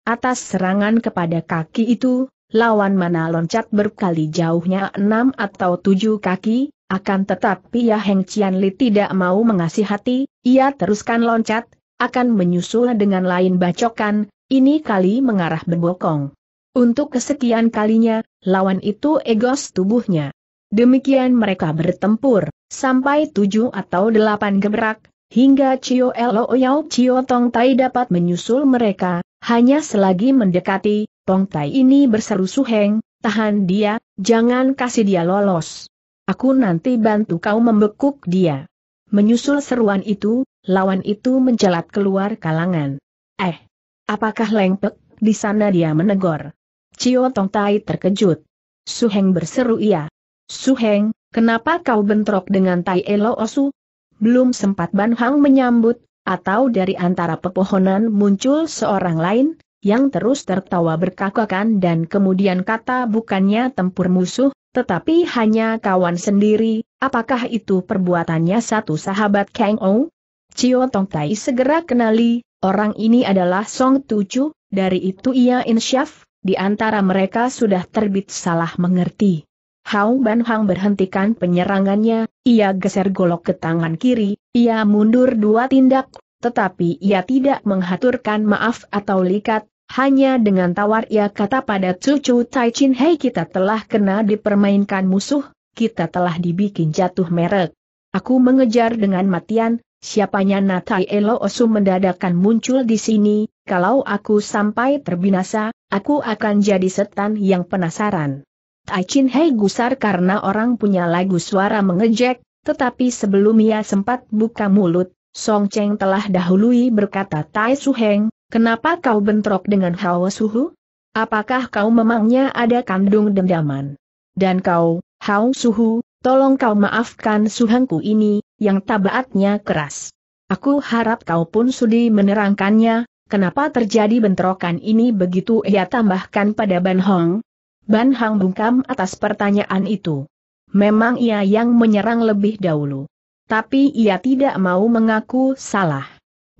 Atas serangan kepada kaki itu, lawan mana loncat berkali jauhnya enam atau tujuh kaki, akan tetapi Ya Heng Qian Li tidak mau hati, ia teruskan loncat, akan menyusul dengan lain bacokan, ini kali mengarah berbokong. Untuk kesekian kalinya, lawan itu egos tubuhnya. Demikian mereka bertempur, sampai tujuh atau delapan gebrak, hingga Cio Lo Yao Cio Tong Tai dapat menyusul mereka, hanya selagi mendekati, Tong Tai ini berseru suheng, tahan dia, jangan kasih dia lolos. Aku nanti bantu kau membekuk dia. Menyusul seruan itu, lawan itu mencelat keluar kalangan. Eh, apakah lengpek, di sana dia menegur. Cio Tong Tai terkejut. Suheng berseru ia. Suheng, kenapa kau bentrok dengan Tai Elo Osu? Belum sempat Ban Hang menyambut, atau dari antara pepohonan muncul seorang lain, yang terus tertawa berkakakan dan kemudian kata bukannya tempur musuh, tetapi hanya kawan sendiri, apakah itu perbuatannya satu sahabat Kang Ou? Cio Tong Tai segera kenali, orang ini adalah Song Tucu, dari itu ia insyaf, di antara mereka sudah terbit salah mengerti. Hao Ban Hang berhentikan penyerangannya, ia geser golok ke tangan kiri, ia mundur dua tindak, tetapi ia tidak menghaturkan maaf atau likat, hanya dengan tawar ia kata pada cucu Tai Chin Hei kita telah kena dipermainkan musuh, kita telah dibikin jatuh merek. Aku mengejar dengan matian, siapanya Natai Elo Osu mendadakan muncul di sini, kalau aku sampai terbinasa, aku akan jadi setan yang penasaran. Tai Chin Hei gusar karena orang punya lagu suara mengejek, tetapi sebelum ia sempat buka mulut, Song Cheng telah dahului berkata Tai Su Heng, Kenapa kau bentrok dengan Hawa Suhu? Apakah kau memangnya ada kandung dendaman? Dan kau, Hao Suhu, tolong kau maafkan suhanku ini, yang tabaatnya keras. Aku harap kau pun sudi menerangkannya, kenapa terjadi bentrokan ini begitu ia tambahkan pada Ban Hong. Ban Hong bungkam atas pertanyaan itu. Memang ia yang menyerang lebih dahulu. Tapi ia tidak mau mengaku salah.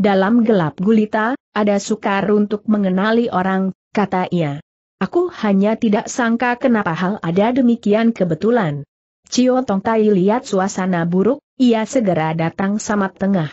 Dalam gelap gulita, ada sukar untuk mengenali orang, kata ia. Aku hanya tidak sangka kenapa hal ada demikian kebetulan. Cio Tong Tai lihat suasana buruk, ia segera datang sama tengah.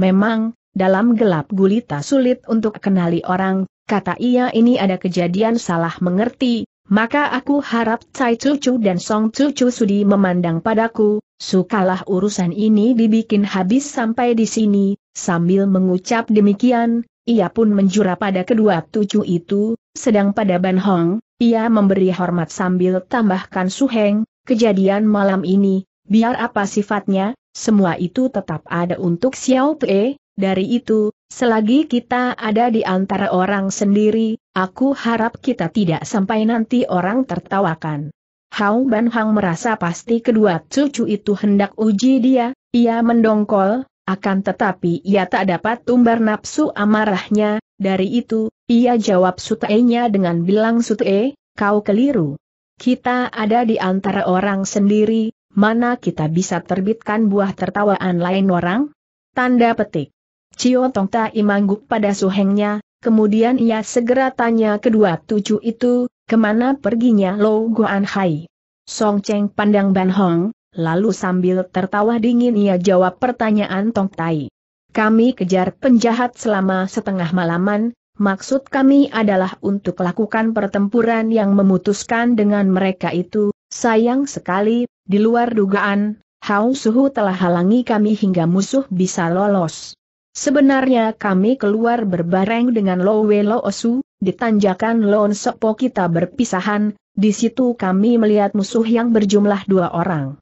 Memang, dalam gelap gulita sulit untuk kenali orang, kata ia ini ada kejadian salah mengerti, maka aku harap Cai Cucu dan Song Cucu sudi memandang padaku, sukalah urusan ini dibikin habis sampai di sini, Sambil mengucap demikian, ia pun menjura pada kedua tujuh itu, sedang pada Ban Hong, ia memberi hormat sambil tambahkan suheng, kejadian malam ini, biar apa sifatnya, semua itu tetap ada untuk Xiao Pe. dari itu, selagi kita ada di antara orang sendiri, aku harap kita tidak sampai nanti orang tertawakan. Hao Ban Hong merasa pasti kedua cucu itu hendak uji dia, ia mendongkol, akan tetapi ia tak dapat tumbar nafsu amarahnya, dari itu, ia jawab sutenya dengan bilang sute, kau keliru. Kita ada di antara orang sendiri, mana kita bisa terbitkan buah tertawaan lain orang? Tanda petik. Cio Tong Tai mangguk pada suhengnya, kemudian ia segera tanya kedua tujuh itu, kemana perginya Lo Guan Hai? Song Cheng pandang Ban Hong, Lalu sambil tertawa dingin ia jawab pertanyaan Tong Tai. Kami kejar penjahat selama setengah malaman, maksud kami adalah untuk lakukan pertempuran yang memutuskan dengan mereka itu, sayang sekali, di luar dugaan, Hao Suhu telah halangi kami hingga musuh bisa lolos. Sebenarnya kami keluar berbareng dengan Lowe Loosu, di tanjakan Lon Sopo kita berpisahan, di situ kami melihat musuh yang berjumlah dua orang.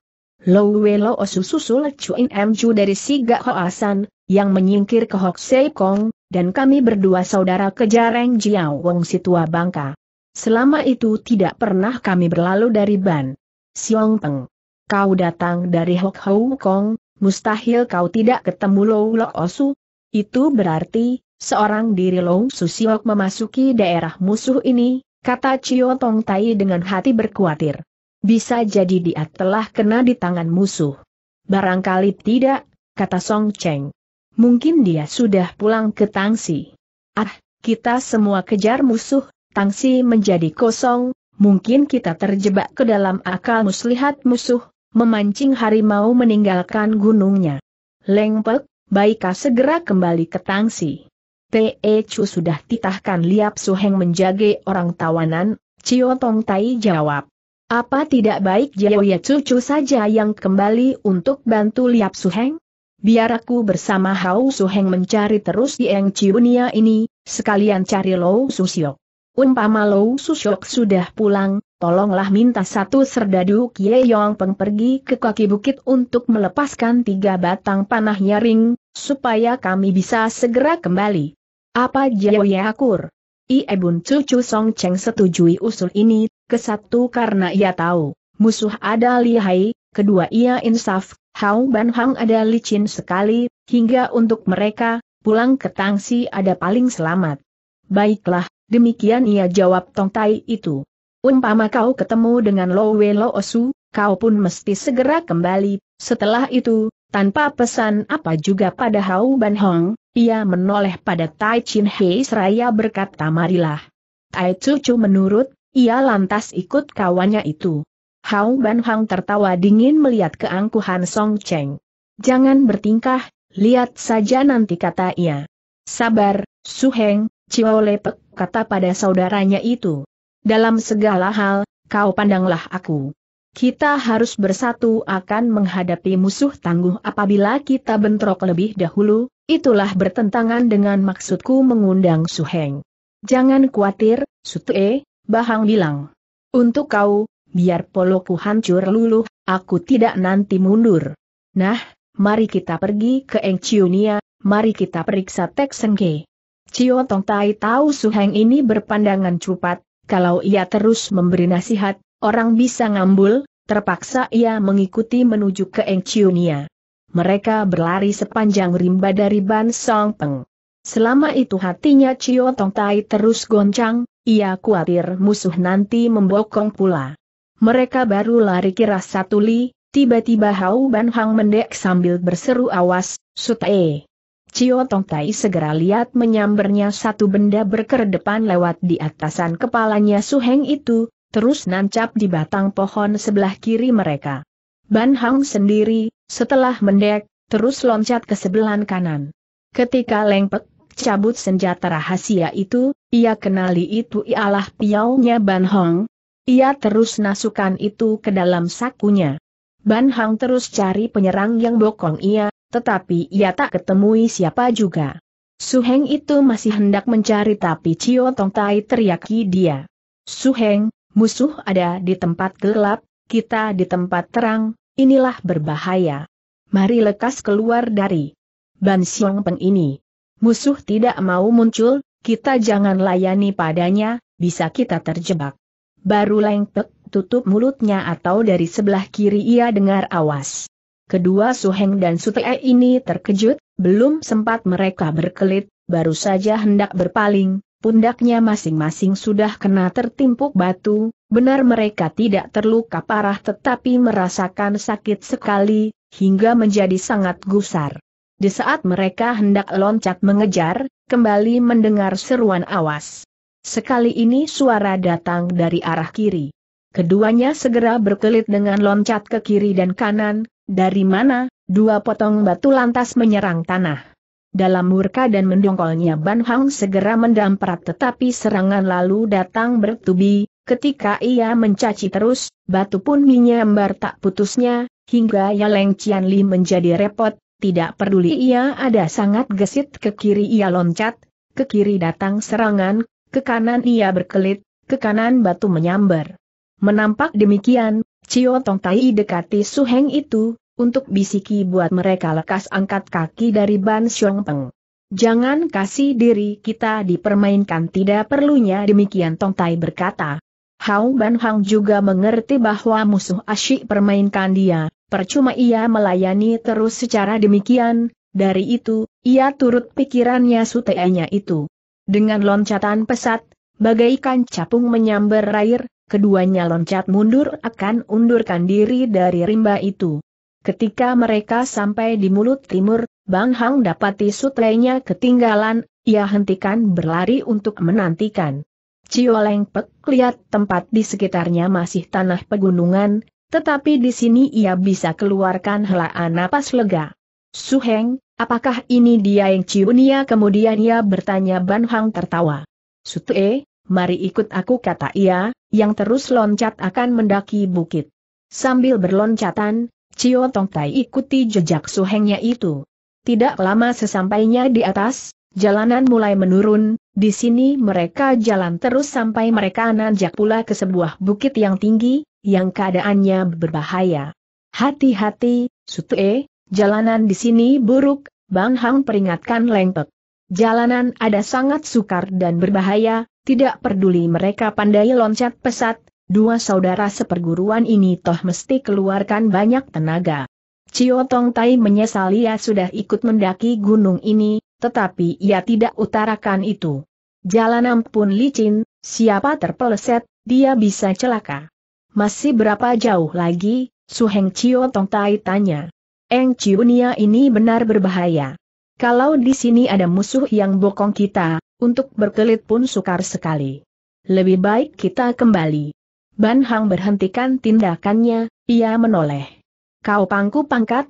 Wei Lo susul Chuin Chu dari Siga Hoasan, yang menyingkir ke Hok Sei Kong, dan kami berdua saudara ke Jareng Jiao Wong Situa Bangka. Selama itu tidak pernah kami berlalu dari Ban. Siong Peng. Kau datang dari Hok Hou Kong, mustahil kau tidak ketemu Lo Lo Osu. Itu berarti, seorang diri Lo Susiok memasuki daerah musuh ini, kata Cio Tong Tai dengan hati berkuatir. Bisa jadi dia telah kena di tangan musuh. Barangkali tidak, kata Song Cheng. Mungkin dia sudah pulang ke Tangsi. Ah, kita semua kejar musuh, Tangsi menjadi kosong, mungkin kita terjebak ke dalam akal muslihat musuh, memancing harimau meninggalkan gunungnya. Lengpek, baiklah segera kembali ke Tangsi. T.E. Chu sudah titahkan Liap Suheng menjaga orang tawanan, Cio Tong Tai jawab. Apa tidak baik Jaoya Cucu saja yang kembali untuk bantu Liap Suheng? Biar aku bersama Hao Suheng mencari terus di Eng Chiunia ini, sekalian cari Lou Susiok. Umpama Lou Susiok sudah pulang, tolonglah minta satu serdadu Kie Yong Peng pergi ke kaki bukit untuk melepaskan tiga batang panah nyaring, supaya kami bisa segera kembali. Apa Jaoya akur? Ibu iya, Cucu Song Cheng setujui usul ini, Kesatu karena ia tahu, musuh ada lihai, kedua ia insaf, Hao Ban Hang ada licin sekali, hingga untuk mereka, pulang ke Tangsi ada paling selamat. Baiklah, demikian ia jawab Tong Tai itu. Umpama kau ketemu dengan Lowe Lo Osu, kau pun mesti segera kembali, setelah itu, tanpa pesan apa juga pada Hao Ban Hong, ia menoleh pada Tai Chin Hei seraya berkata marilah. Tai Cucu menurut, ia lantas ikut kawannya itu. Hao Ban Hang tertawa dingin melihat keangkuhan Song Cheng. Jangan bertingkah, lihat saja nanti kata ia. Sabar, Su Heng, Chiao Lepek, kata pada saudaranya itu. Dalam segala hal, kau pandanglah aku. Kita harus bersatu akan menghadapi musuh tangguh apabila kita bentrok lebih dahulu, itulah bertentangan dengan maksudku mengundang Su Heng. Jangan khawatir, Su Tue, Bahang bilang. Untuk kau, biar poloku hancur luluh, aku tidak nanti mundur. Nah, mari kita pergi ke Engciunia, mari kita periksa Tek Sengke. Cio Tong Tai tahu Su Heng ini berpandangan cupat, kalau ia terus memberi nasihat, orang bisa ngambul, terpaksa ia mengikuti menuju ke Engciunia. Mereka berlari sepanjang rimba dari Ban Song Peng. Selama itu hatinya Cio Tong Tai terus goncang, ia khawatir musuh nanti membokong pula. Mereka baru lari kira satu li, tiba-tiba Hau Ban Hang mendek sambil berseru awas, Sutae. Cio Tong Tai segera lihat menyambernya satu benda berkedepan lewat di atasan kepalanya Suheng itu, terus nancap di batang pohon sebelah kiri mereka. Ban Hang sendiri, setelah mendek, terus loncat ke sebelah kanan. Ketika Lengpek cabut senjata rahasia itu, ia kenali itu ialah piaunya Ban Hong. Ia terus nasukan itu ke dalam sakunya. Ban Hong terus cari penyerang yang bokong ia, tetapi ia tak ketemui siapa juga. Su Heng itu masih hendak mencari tapi Cio Tong Tai teriaki dia. Su Heng, musuh ada di tempat gelap, kita di tempat terang, inilah berbahaya. Mari lekas keluar dari Ban Xiong Peng ini. Musuh tidak mau muncul, kita jangan layani padanya, bisa kita terjebak. Baru lengpek tutup mulutnya atau dari sebelah kiri ia dengar awas. Kedua Suheng dan Sutee ini terkejut, belum sempat mereka berkelit, baru saja hendak berpaling, pundaknya masing-masing sudah kena tertimpuk batu, benar mereka tidak terluka parah tetapi merasakan sakit sekali, hingga menjadi sangat gusar. Di saat mereka hendak loncat mengejar, kembali mendengar seruan awas. Sekali ini suara datang dari arah kiri. Keduanya segera berkelit dengan loncat ke kiri dan kanan, dari mana, dua potong batu lantas menyerang tanah. Dalam murka dan mendongkolnya Ban Hang segera mendamprat tetapi serangan lalu datang bertubi, ketika ia mencaci terus, batu pun menyambar tak putusnya, hingga Yaleng Qianli menjadi repot, tidak peduli ia ada sangat gesit ke kiri ia loncat, ke kiri datang serangan, ke kanan ia berkelit, ke kanan batu menyambar. Menampak demikian, Cio Tong Tai dekati Su Heng itu, untuk bisiki buat mereka lekas angkat kaki dari Ban Xiong Peng. Jangan kasih diri kita dipermainkan tidak perlunya demikian Tong Tai berkata. Hao Ban Hang juga mengerti bahwa musuh asyik permainkan dia, Percuma ia melayani terus secara demikian, dari itu, ia turut pikirannya sutenya itu. Dengan loncatan pesat, bagaikan capung menyambar air, keduanya loncat mundur akan undurkan diri dari rimba itu. Ketika mereka sampai di mulut timur, Bang Hang dapati sutenya ketinggalan, ia hentikan berlari untuk menantikan. Cio lengpek lihat tempat di sekitarnya masih tanah pegunungan, tetapi di sini ia bisa keluarkan helaan napas lega. Suheng, apakah ini dia yang ciunia? Kemudian ia bertanya Ban Hang tertawa. Sute, mari ikut aku kata ia, yang terus loncat akan mendaki bukit. Sambil berloncatan, Cio Tong Tai ikuti jejak Suhengnya itu. Tidak lama sesampainya di atas, jalanan mulai menurun, di sini mereka jalan terus sampai mereka nanjak pula ke sebuah bukit yang tinggi, yang keadaannya berbahaya. Hati-hati, Sutue, jalanan di sini buruk, Bang Hang peringatkan Lengpek. Jalanan ada sangat sukar dan berbahaya, tidak peduli mereka pandai loncat pesat, dua saudara seperguruan ini toh mesti keluarkan banyak tenaga. Cio Tong Tai menyesal ia sudah ikut mendaki gunung ini, tetapi ia tidak utarakan itu. Jalanan pun licin, siapa terpeleset, dia bisa celaka. Masih berapa jauh lagi? Su Heng Chiu Tong Tai tanya. Eng Nia ini benar berbahaya. Kalau di sini ada musuh yang bokong kita, untuk berkelit pun sukar sekali. Lebih baik kita kembali. Ban Hang berhentikan tindakannya, ia menoleh. Kau pangku pangkat,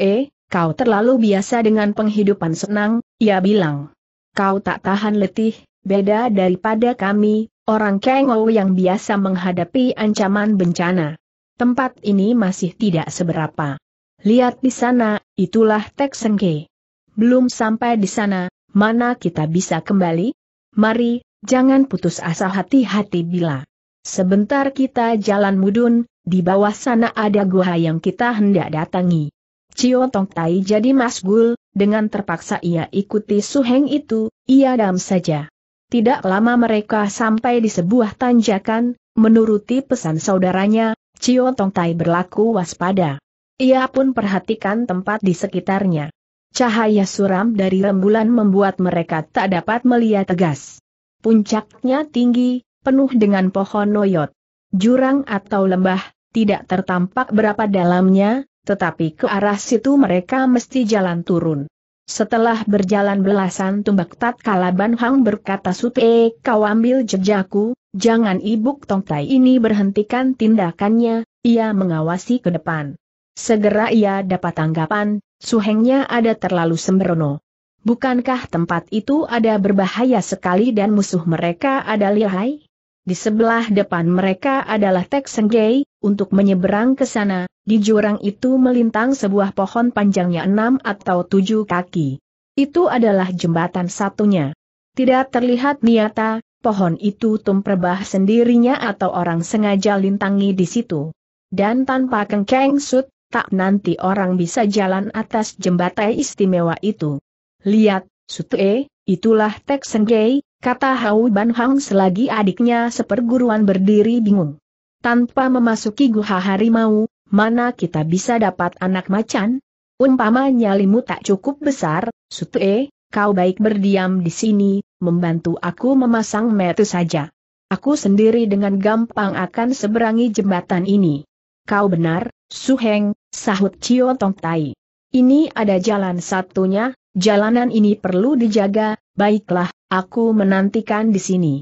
E, kau terlalu biasa dengan penghidupan senang, ia bilang. Kau tak tahan letih, beda daripada kami, orang Kengou yang biasa menghadapi ancaman bencana. Tempat ini masih tidak seberapa. Lihat di sana, itulah Tek Sengke. Belum sampai di sana, mana kita bisa kembali? Mari, jangan putus asa hati-hati bila. Sebentar kita jalan mudun, di bawah sana ada gua yang kita hendak datangi. Cio Tong Tai jadi masgul, dengan terpaksa ia ikuti Suheng itu, ia dam saja. Tidak lama mereka sampai di sebuah tanjakan, menuruti pesan saudaranya, Cio Tong Tai berlaku waspada. Ia pun perhatikan tempat di sekitarnya. Cahaya suram dari rembulan membuat mereka tak dapat melihat tegas. Puncaknya tinggi, penuh dengan pohon noyot. Jurang atau lembah, tidak tertampak berapa dalamnya, tetapi ke arah situ mereka mesti jalan turun. Setelah berjalan belasan tumbak tatkala Ban Hang berkata Sute, kau ambil jejakku, jangan ibuk tongtai ini berhentikan tindakannya, ia mengawasi ke depan. Segera ia dapat tanggapan, suhengnya ada terlalu sembrono. Bukankah tempat itu ada berbahaya sekali dan musuh mereka ada lihai? Di sebelah depan mereka adalah Tek Senggei, untuk menyeberang ke sana, di jurang itu melintang sebuah pohon panjangnya enam atau tujuh kaki. Itu adalah jembatan satunya. Tidak terlihat niata, pohon itu tumperbah sendirinya atau orang sengaja lintangi di situ. Dan tanpa kengkeng sut, tak nanti orang bisa jalan atas jembatan istimewa itu. Lihat, Sutue, itulah Tek Senggei, Kata Hau Ban Hang selagi adiknya seperguruan berdiri bingung. Tanpa memasuki guha harimau, mana kita bisa dapat anak macan? Umpama nyalimu tak cukup besar, Sutue, kau baik berdiam di sini, membantu aku memasang metu saja. Aku sendiri dengan gampang akan seberangi jembatan ini. Kau benar, Suheng, sahut Cio Tong Tai. Ini ada jalan satunya, jalanan ini perlu dijaga, baiklah, Aku menantikan di sini.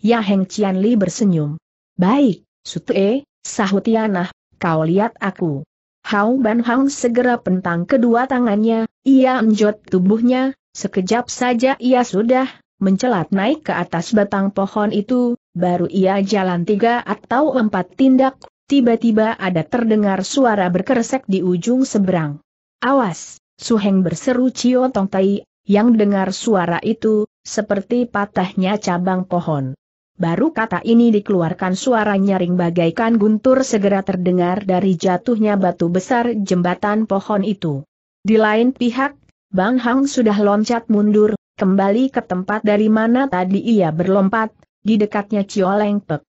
Ya Heng Qian bersenyum. Baik, Sute, sahut kau lihat aku. Hao Ban Hang segera pentang kedua tangannya, ia enjot tubuhnya, sekejap saja ia sudah mencelat naik ke atas batang pohon itu, baru ia jalan tiga atau empat tindak, tiba-tiba ada terdengar suara berkeresek di ujung seberang. Awas, Su Heng berseru Cio Tong Tai, yang dengar suara itu, seperti patahnya cabang pohon. Baru kata ini dikeluarkan suara nyaring bagaikan guntur segera terdengar dari jatuhnya batu besar jembatan pohon itu. Di lain pihak, Bang Hang sudah loncat mundur, kembali ke tempat dari mana tadi ia berlompat, di dekatnya Cio Lengpek.